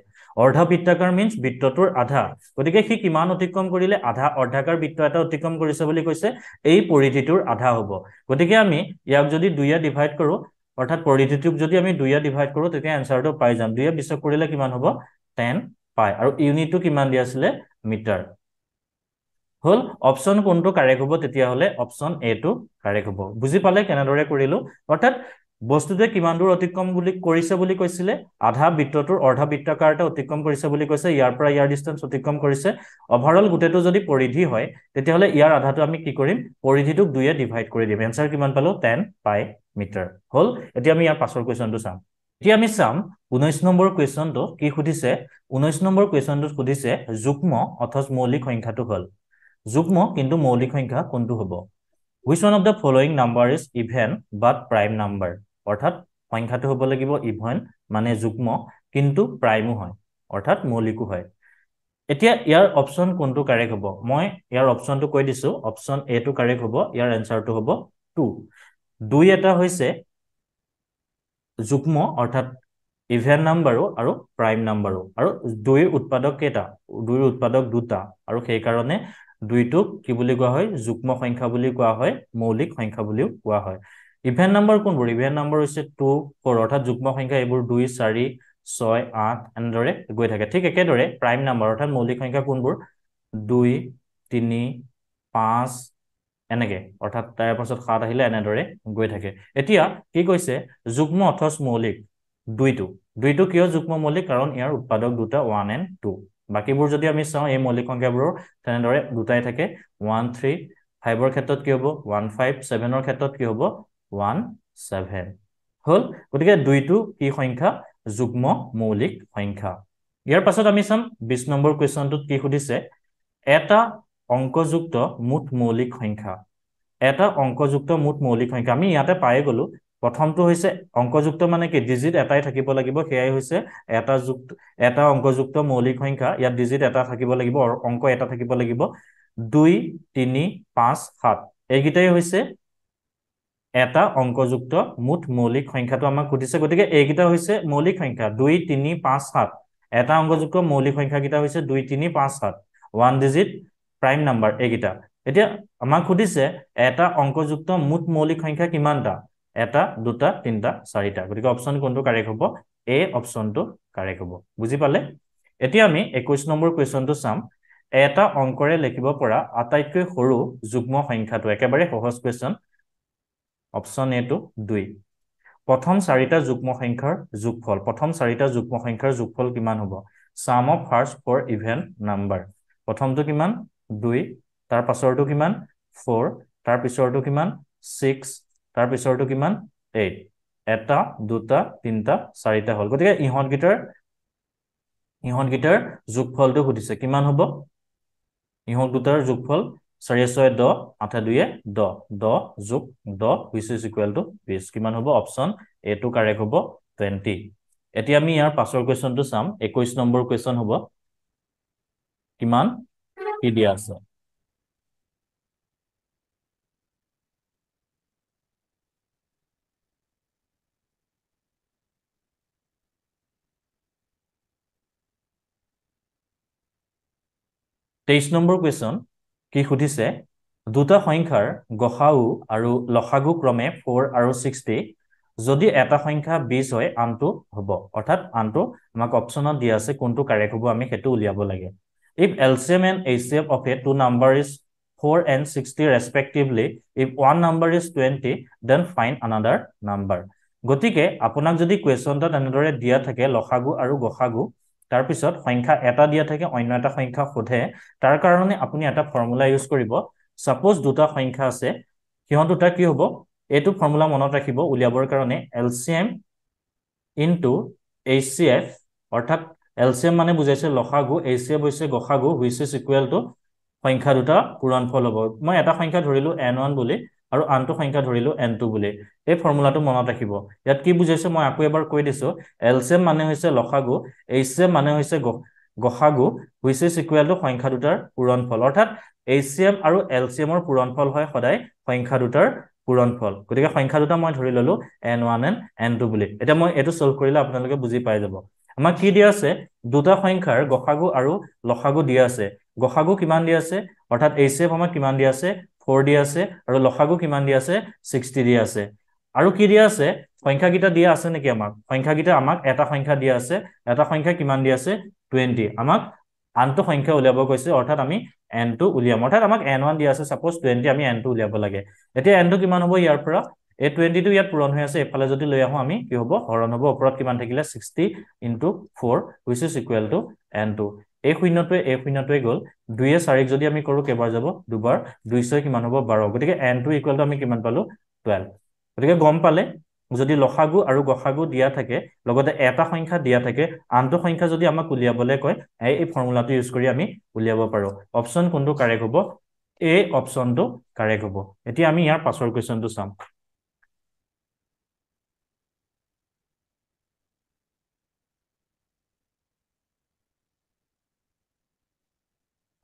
অৰ্ধবৃত্তাকাৰ মিনছ বৃত্তটোৰ আধা গতিকে সি কিমান অতিক্ৰম কৰিলে আধা অৰ্ধাকাৰ বৃত্ত এটা অতিক্ৰম কৰিছে বুলি কৈছে এই পৰিধিটোৰ আধা হ'ব গতিকে আমি ইয়াক যদি দুয়া ডিভাইড কৰোঁ অৰ্থাৎ পৰিধিটোক যদি আমি দুয়া ডিভাইড কৰোঁ তেতিয়া এনচাৰটো পাই যাম দুয়া বিশ্ব কৰিলে কিমান হ'ব টেন পায় আৰু ইউনিটটো কিমান দি আছিলে মিটাৰ হ'ল অপশ্যন কোনটো কাৰেক্ট হ'ব তেতিয়াহ'লে অপশ্যন এটো কাৰেক্ট হ'ব বুজি পালে কেনেদৰে কৰিলোঁ অৰ্থাৎ বস্তুটোৱে কিমান দূৰ অতিক্ৰম বুলি কৰিছে বুলি কৈছিলে আধা বৃত্তটোৰ অৰ্ধা বৃত্তাকাৰতে অতিক্ৰম কৰিছে বুলি কৈছে ইয়াৰ পৰা ইয়াৰ ডিষ্টেঞ্চ অতিক্ৰম কৰিছে অভাৰঅল গোটেইটো যদি পৰিধি হয় তেতিয়াহ'লে ইয়াৰ আধাটো আমি কি কৰিম পৰিধিটোক দুয়ে ডিভাইড কৰি দিম এনচাৰ কিমান পালো টেন পাই মিটাৰ হ'ল এতিয়া আমি ইয়াৰ পাছৰ কুৱেশ্যনটো চাম এতিয়া আমি চাম ঊনৈশ নম্বৰ কুৱেশ্যনটো কি সুধিছে ঊনৈশ নম্বৰ কুৱেশ্যনটোত সুধিছে যুগ্ম অথচ মৌলিক সংখ্যাটো হ'ল যুগ্ম কিন্তু মৌলিক সংখ্যা কোনটো হ'ব which one of the following number is even but prime number অৰ্থাৎ সংখ্যাটো হ'ব লাগিব ইভেন মানে যুগ্ম কিন্তু প্ৰাইমো হয় অৰ্থাৎ মৌলিকো হয় এতিয়া ইয়াৰ অপশ্যন কোনটো কাৰেক্ট হ'ব মই ইয়াৰ অপশ্যনটো কৈ দিছোঁ অপশ্যন এটো কাৰেক্ট হ'ব ইয়াৰ এনচাৰটো হ'ব টু দুই এটা হৈছে যুগ্ম অৰ্থাৎ ইভেন নাম্বাৰো আৰু প্ৰাইম নাম্বাৰো আৰু দুইৰ উৎপাদক কেইটা দুইৰ উৎপাদক দুটা আৰু সেইকাৰণে দুইটোক কি বুলি কোৱা হয় যুগ্ম সংখ্যা বুলি কোৱা হয় মৌলিক সংখ্যা বুলিও কোৱা হয় ইভেন নাম্বাৰ কোনবোৰ ইভেন নাম্বাৰ হৈছে টু ফ'ৰ অৰ্থাৎ যুগ্ম সংখ্যা এইবোৰ দুই চাৰি ছয় আঠ এনেদৰে গৈ থাকে ঠিক একেদৰে প্ৰাইম নাম্বাৰ অৰ্থাৎ মৌলিক সংখ্যা কোনবোৰ দুই তিনি পাঁচ এনেকৈ অৰ্থাৎ তাৰ পাছত সাত আহিলে এনেদৰে গৈ থাকে এতিয়া কি কৈছে যুগ্ম অথচ মৌলিক দুইটো দুইটো কিয় যুগ্ম মৌলিক কাৰণ ইয়াৰ উৎপাদক দুটা ওৱান এণ্ড টু বাকীবোৰ যদি আমি চাওঁ এই মৌলিক সংখ্যাবোৰৰ তেনেদৰে দুটাই থাকে ওৱান থ্ৰী ফাইভৰ ক্ষেত্ৰত কি হ'ব ওৱান ফাইভ ছেভেনৰ ক্ষেত্ৰত কি হ'ব ওৱান ছেভেন হ'ল গতিকে দুইটো কি সংখ্যা যুগ্ম মৌলিক সংখ্যা ইয়াৰ পাছত আমি চাম বিছ নম্বৰ কুৱেশ্যনটোত কি সুধিছে এটা অংকযুক্ত মুঠ মৌলিক সংখ্যা এটা অংকযুক্ত মুঠ মৌলিক সংখ্যা আমি ইয়াতে পাই গ'লো প্ৰথমটো হৈছে অংকযুক্ত মানে কি ডিজিট এটাই থাকিব লাগিব সেয়াই হৈছে এটা যুক্ত এটা অংকযুক্ত মৌলিক সংখ্যা ইয়াত ডিজিট এটা থাকিব লাগিব অংক এটা থাকিব লাগিব দুই তিনি পাঁচ সাত এইকেইটাই হৈছে এটা অংকযুক্ত মুঠ মৌলিক সংখ্যাটো আমাক সুধিছে গতিকে এইকেইটা হৈছে মৌলিক সংখ্যা দুই তিনি পাঁচ সাত এটা অংকযুক্ত মৌলিক সংখ্যাকেইটা হৈছে দুই তিনি পাঁচ সাত ওৱান ডিজিট প্ৰাইম নাম্বাৰ এইকেইটা এতিয়া আমাক সুধিছে এটা অংকযুক্ত মুঠ মৌলিক সংখ্যা কিমানটা এটা দুটা তিনিটা চাৰিটা গতিকে অপশ্যন কোনটো কাৰেক হ'ব এ অপশ্যনটো কাৰেক হ'ব বুজি পালে এতিয়া আমি একৈশ নম্বৰ কুৱেশ্যনটো চাম এটা অংকৰে লিখিব পৰা আটাইতকৈ সৰু যুগ্ম সংখ্যাটো একেবাৰে সহজ কুৱেশ্যন অপশ্যন এটো দুই প্ৰথম চাৰিটা যুগ্ম সংখ্যাৰ যোগফল প্ৰথম চাৰিটা যুগ্ম সংখ্যাৰ যোগফল কিমান হ'ব sum of first four even number প্ৰথমটো কিমান দুই তাৰ পাছৰটো কিমান ফ'ৰ তাৰ পিছৰটো কিমান ছিক্স তাৰ পিছৰটো কিমান এইট এটা দুটা তিনিটা চাৰিটা হ'ল গতিকে ইহঁতকেইটাৰ ইহঁতকেইটাৰ যোগফলটো সুধিছে কিমান হ'ব ইহঁত দুটাৰ যোগফল চাৰি ছয় দহ আঠে দুয়ে দহ দহ যোগ দহ হুইচ ইজ ইকুৱেল টু বিছ কিমান হ'ব অপশ্যন এইটো কাৰেক্ট হ'ব টুৱেণ্টি এতিয়া আমি ইয়াৰ পাছৰ কুৱেশ্যনটো চাম একৈছ নম্বৰ কুৱেশ্যন হ'ব কিমান কি দিয়া আছে তেইছ নম্বৰ কুৱেশ্যন কি সুধিছে দুটা সংখ্যাৰ গসাউ আৰু লসাগু ক্ৰমে ফ'ৰ আৰু ছিক্সটি যদি এটা সংখ্যা বিছ হয় আনটো হ'ব অৰ্থাৎ আনটো আমাক অপশ্যনত দিয়া আছে কোনটো কাৰেক্ট হ'ব আমি সেইটো উলিয়াব লাগে if L C M and H C F of a two number is four and sixty respectively if one number is twenty then find another number গতিকে আপোনাক যদি কুৱেশ্যন এটা তেনেদৰে দিয়া থাকে লসাগু আৰু গসাগু তাৰপিছত সংখ্যা এটা দিয়া থাকে অন্য এটা সংখ্যা সোধে তাৰ কাৰণে আপুনি এটা ফৰ্মুলা ইউজ কৰিব ছাপ'জ দুটা সংখ্যা আছে সিহঁত দুটা কি হ'ব এইটো ফৰ্মুলা মনত ৰাখিব উলিয়াবৰ কাৰণে L C M into H C F অৰ্থাৎ এল চি এম মানে বুজাইছে লসাগু এইচ চি এফ হৈছে গসাগু হুইচ ইজ ইকুৱেল টু সংখ্যা দুটা পূৰণ ফল হ'ব মই এটা সংখ্যা ধৰিলোঁ এন ওৱান বুলি আৰু আনটো সংখ্যা ধৰিলো এন টু বুলি এই ফৰ্মুলাটো মনত ৰাখিব ইয়াত কি বুজাইছোঁ মই আকৌ এবাৰ কৈ দিছো এল চেম মানে হৈছে লসাগু এইচ চি মানে হৈছে গসাগু হুইচ ইজ ইকুৱেল টু সংখ্যা দুটাৰ পূৰণফল অৰ্থাৎ এইচ চি আৰু এল চি এমৰ ফল হয় সদায় সংখ্যা দুটাৰ পূৰণ ফল গতিকে সংখ্যা দুটা মই ধৰি ললো N one N N two বুলি এতিয়া মই এইটো চল্ভ কৰিলে আপোনালোকে বুজি পাই যাব আমাক কি দিয়া আছে দুটা সংখ্যাৰ গসাগু আৰু লসাগু দিয়া আছে গসাগু কিমান দিয়া আছে অৰ্থাৎ এইচ চি আমাক কিমান দিয়া আছে ফ'ৰ দি আছে আৰু লখাগু কিমান দিয়া আছে ছিক্সটি দিয়া আছে আৰু কি দিয়া আছে সংখ্যাকেইটা দিয়া আছে নেকি আমাক সংখ্যাকেইটা আমাক এটা সংখ্যা দিয়া আছে এটা সংখ্যা কিমান দিয়া আছে টুৱেণ্টি আমাক আনটো সংখ্যা উলিয়াব কৈছে অৰ্থাৎ আমি এনটো উলিয়াম অৰ্থাৎ আমাক এন ওৱান দিয়া আছে চাপ'জ টুৱেণ্টি আমি এনটো উলিয়াব লাগে এতিয়া এনটো কিমান হ'ব ইয়াৰ পৰা এই টুৱেণ্টিটো ইয়াত পূৰণ হৈ আছে এইফালে যদি লৈ আহোঁ আমি কি হ'ব হৰণ হ'ব ওপৰত কিমান থাকিলে sixty into four which is equal to N two এই শূন্যটোৱে এই শূন্যটোৱে গ'ল দুয়ে চাৰিক যদি আমি কৰোঁ কেইবাৰ যাব দুবাৰ দুই ছয় কিমান হ'ব বাৰ গতিকে এন টু ইকুৱেলটো আমি কিমান পালো টুৱেল্ভ গতিকে গম পালে যদি লসাগু আৰু গসাগু দিয়া থাকে লগতে এটা সংখ্যা দিয়া থাকে আনটো সংখ্যা যদি আমাক উলিয়াবলৈ কয় এই ফৰ্মুলাটো ইউজ কৰি আমি উলিয়াব পাৰোঁ অপশ্যন কোনটো কাৰেক্ট হ'ব এই অপশ্যনটো কাৰেক্ট হ'ব এতিয়া আমি ইয়াৰ পাছৰ কুৱেশ্যনটো চাম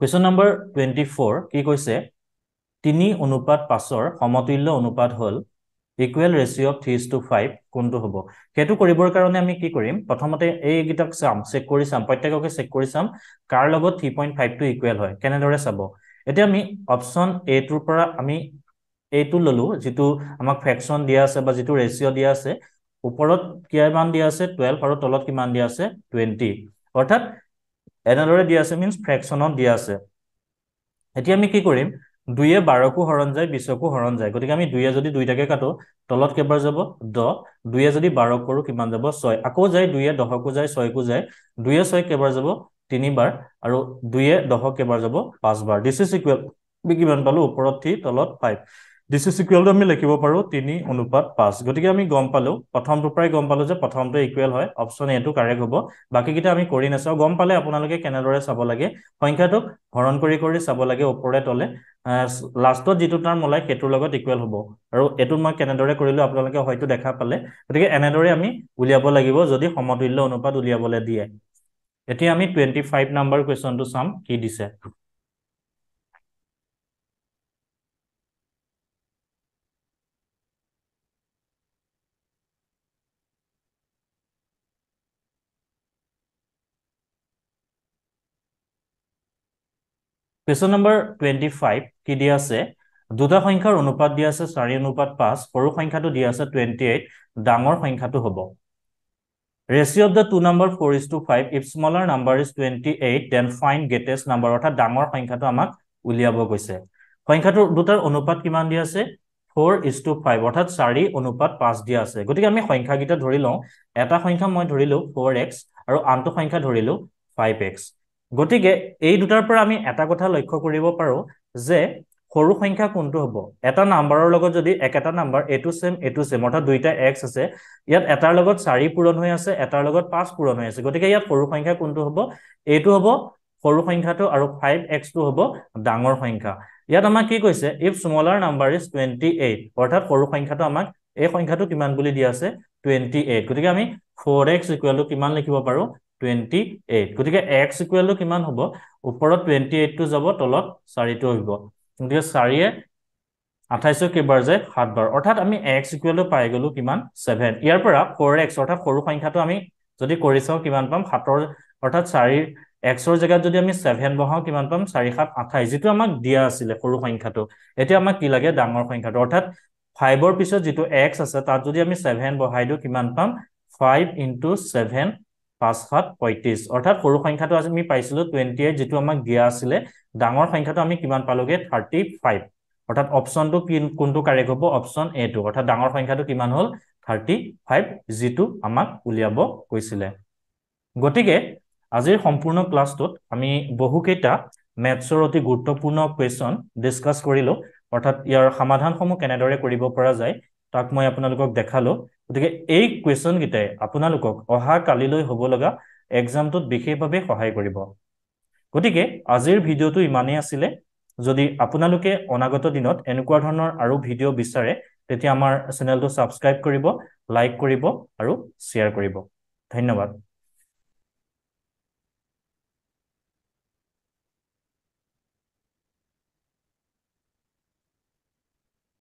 কুৱেশ্যন নম্বৰ টুৱেণ্টি ফ'ৰ কি কৈছে তিনি অনুপাত পাঁচৰ সমতুল্য অনুপাত হ'ল equal ratio' of threes to five কোনটো হ'ব সেইটো কৰিবৰ কাৰণে আমি কি কৰিম প্ৰথমতে এইকেইটাক চাম চেক কৰি চাম প্ৰত্যেককে চেক কৰি চাম কাৰ লগত থ্ৰী পইণ্ট ফাইভটো ইকুৱেল হয় কেনেদৰে চাব এতিয়া আমি অপশ্যন এইটোৰ পৰা আমি এইটো ললোঁ যিটো আমাক ফ্ৰেকশ্যন দিয়া আছে বা যিটো ৰেচিঅ' দিয়া আছে ওপৰত কিমান দিয়া আছে টুৱেল্ভ আৰু তলত কিমান দিয়া আছে টুৱেণ্টি অৰ্থাৎ এনেদৰে দিয়া আছে মিনছ ফ্ৰেকশ্যনত দিয়া আছে এতিয়া আমি কি কৰিম দুয়ে বাৰকো হৰণ যায় বিশকো হৰণ যায় গতিকে আমি দুয়ে যদি দুইটাকে কাটো তলত কেইবাৰ যাব দহ দুয়ে যদি বাৰক কৰোঁ কিমান যাব ছয় আকৌ যায় দুয়ে দহকো যায় ছয়কো যায় দুয়ে ছয় কেইবাৰ যাব তিনিবাৰ আৰু দুয়ে দহক কেইবাৰ যাব পাঁচবাৰ দিছ ইজ ইকুৱেল কিমান পালোঁ ওপৰত থ্ৰী তলত ফাইভ ডিচি চিকুৱেলটো আমি লিখিব পাৰোঁ তিনি অনুপাত পাঁচ গতিকে আমি গম পালোঁ প্ৰথমটোৰ পৰাই গম পালোঁ যে প্ৰথমটো ইকুৱেল হয় অপশ্যন এটো কাৰেক্ট হ'ব বাকীকেইটা আমি কৰি নাচাওঁ গম পালে আপোনালোকে কেনেদৰে চাব লাগে সংখ্যাটোক হৰণ কৰি কৰি চাব লাগে ওপৰে তলে লাষ্টত যিটো টাৰ্ম ওলায় সেইটোৰ লগত ইকুৱেল হ'ব আৰু এইটো মই কেনেদৰে কৰিলোঁ আপোনালোকে হয়তো দেখা পালে গতিকে এনেদৰে আমি উলিয়াব লাগিব যদি সমতুল্য অনুপাত উলিয়াবলৈ দিয়ে এতিয়া আমি টুৱেণ্টি ফাইভ নাম্বাৰ কুৱেশ্যনটো চাম কি দিছে কুৱেশ্যন নম্বৰ টুৱেণ্টি ফাইভ কি দিয়া আছে দুটা সংখ্যাৰ অনুপাত দিয়া আছে চাৰি অনুপাত পাঁচ সৰু সংখ্যাটো দিয়া আছে টুৱেণ্টি এইট ডাঙৰ সংখ্যাটো হ'ব ratio of the two number four is to five if smaller number is twenty eight then find greatest number অৰ্থাৎ ডাঙৰ সংখ্যাটো আমাক উলিয়াব গৈছে সংখ্যাটোৰ দুটাৰ অনুপাত কিমান দিয়া আছে ফ'ৰ ইজ টু ফাইভ অৰ্থাৎ চাৰি অনুপাত পাঁচ দিয়া আছে গতিকে আমি সংখ্যাকেইটা ধৰি লওঁ এটা সংখ্যা মই ধৰিলোঁ ফ'ৰ এক্স আৰু আনটো সংখ্যা ধৰিলোঁ ফাইভ এক্স গতিকে এই দুটাৰ পৰা আমি এটা কথা লক্ষ্য কৰিব পাৰোঁ যে সৰু সংখ্যা কোনটো হ'ব এটা নাম্বাৰৰ লগত যদি একেটা নাম্বাৰ এইটো চেম এইটো ছেম অৰ্থাৎ দুইটা এক্স আছে ইয়াত এটাৰ লগত চাৰি পূৰণ হৈ আছে এটাৰ লগত পাঁচ পূৰণ হৈ আছে গতিকে ইয়াত সৰু সংখ্যা কোনটো হ'ব এইটো হ'ব সৰু সংখ্যাটো আৰু ফাইভ এক্সটো হ'ব ডাঙৰ সংখ্যা ইয়াত আমাক কি কৈছে if smaller number is twenty eight অৰ্থাৎ সৰু সংখ্যাটো আমাক এই সংখ্যাটো কিমান বুলি দিয়া আছে টুৱেণ্টি এইট গতিকে আমি ফ'ৰ এক্স ইকুৱেল টু কিমান লিখিব পাৰোঁ টুৱেণ্টি এইট গতিকে এক্স ইকুৱেলটো কিমান হ'ব ওপৰত টুৱেণ্টি এইটটো যাব তলত চাৰিটো আহিব গতিকে চাৰিয়ে আঠাইছো কেইবাৰ যে সাতবাৰ অৰ্থাৎ আমি এক্স ইকুৱেলটো পাই গ'লোঁ কিমান ছেভেন ইয়াৰ পৰা ফ'ৰ এক্স অৰ্থাৎ সৰু সংখ্যাটো আমি যদি কৰি চাওঁ কিমান পাম সাতৰ অৰ্থাৎ চাৰিৰ এক্সৰ জেগাত যদি আমি ছেভেন বহাওঁ কিমান পাম চাৰি সাত আঠাইছ যিটো আমাক দিয়া আছিলে সৰু সংখ্যাটো এতিয়া আমাক কি লাগে ডাঙৰ সংখ্যাটো অৰ্থাৎ ফাইভৰ পিছত যিটো এক্স আছে তাত যদি আমি ছেভেন বহাই দিওঁ কিমান পাম ফাইভ ইণ্টু ছেভেন পাঁচ সাত পঁয়ত্ৰিছ অৰ্থাৎ সৰু সংখ্যাটো আমি পাইছিলোঁ টুৱেণ্টি এইট যিটো আমাক দিয়া আছিলে ডাঙৰ সংখ্যাটো আমি কিমান পালোঁগৈ থাৰ্টি ফাইভ অৰ্থাৎ অপশ্যনটো কি কোনটো কাৰেক্ট হ'ব অপশ্যন এটো অৰ্থাৎ ডাঙৰ সংখ্যাটো কিমান হ'ল থাৰ্টি ফাইভ যিটো আমাক উলিয়াব কৈছিলে গতিকে আজিৰ সম্পূৰ্ণ ক্লাছটোত আমি বহুকেইটা মেথছৰ অতি গুৰুত্বপূৰ্ণ কুৱেশ্যন ডিছকাছ কৰিলোঁ অৰ্থাৎ ইয়াৰ সমাধানসমূহ কেনেদৰে কৰিব পৰা যায় তাক মই আপোনালোকক দেখালোঁ গতিকে এই কুৱেশ্যনকেইটাই আপোনালোকক অহা কালিলৈ হ'ব লগা এক্সামটোত বিশেষভাৱে সহায় কৰিব গতিকে আজিৰ ভিডিঅ'টো ইমানেই আছিলে যদি আপোনালোকে অনাগত দিনত এনেকুৱা ধৰণৰ আৰু ভিডিঅ' বিচাৰে তেতিয়া আমাৰ চেনেলটো ছাবস্ক্ৰাইব কৰিব লাইক কৰিব আৰু শ্বেয়াৰ কৰিব ধন্যবাদ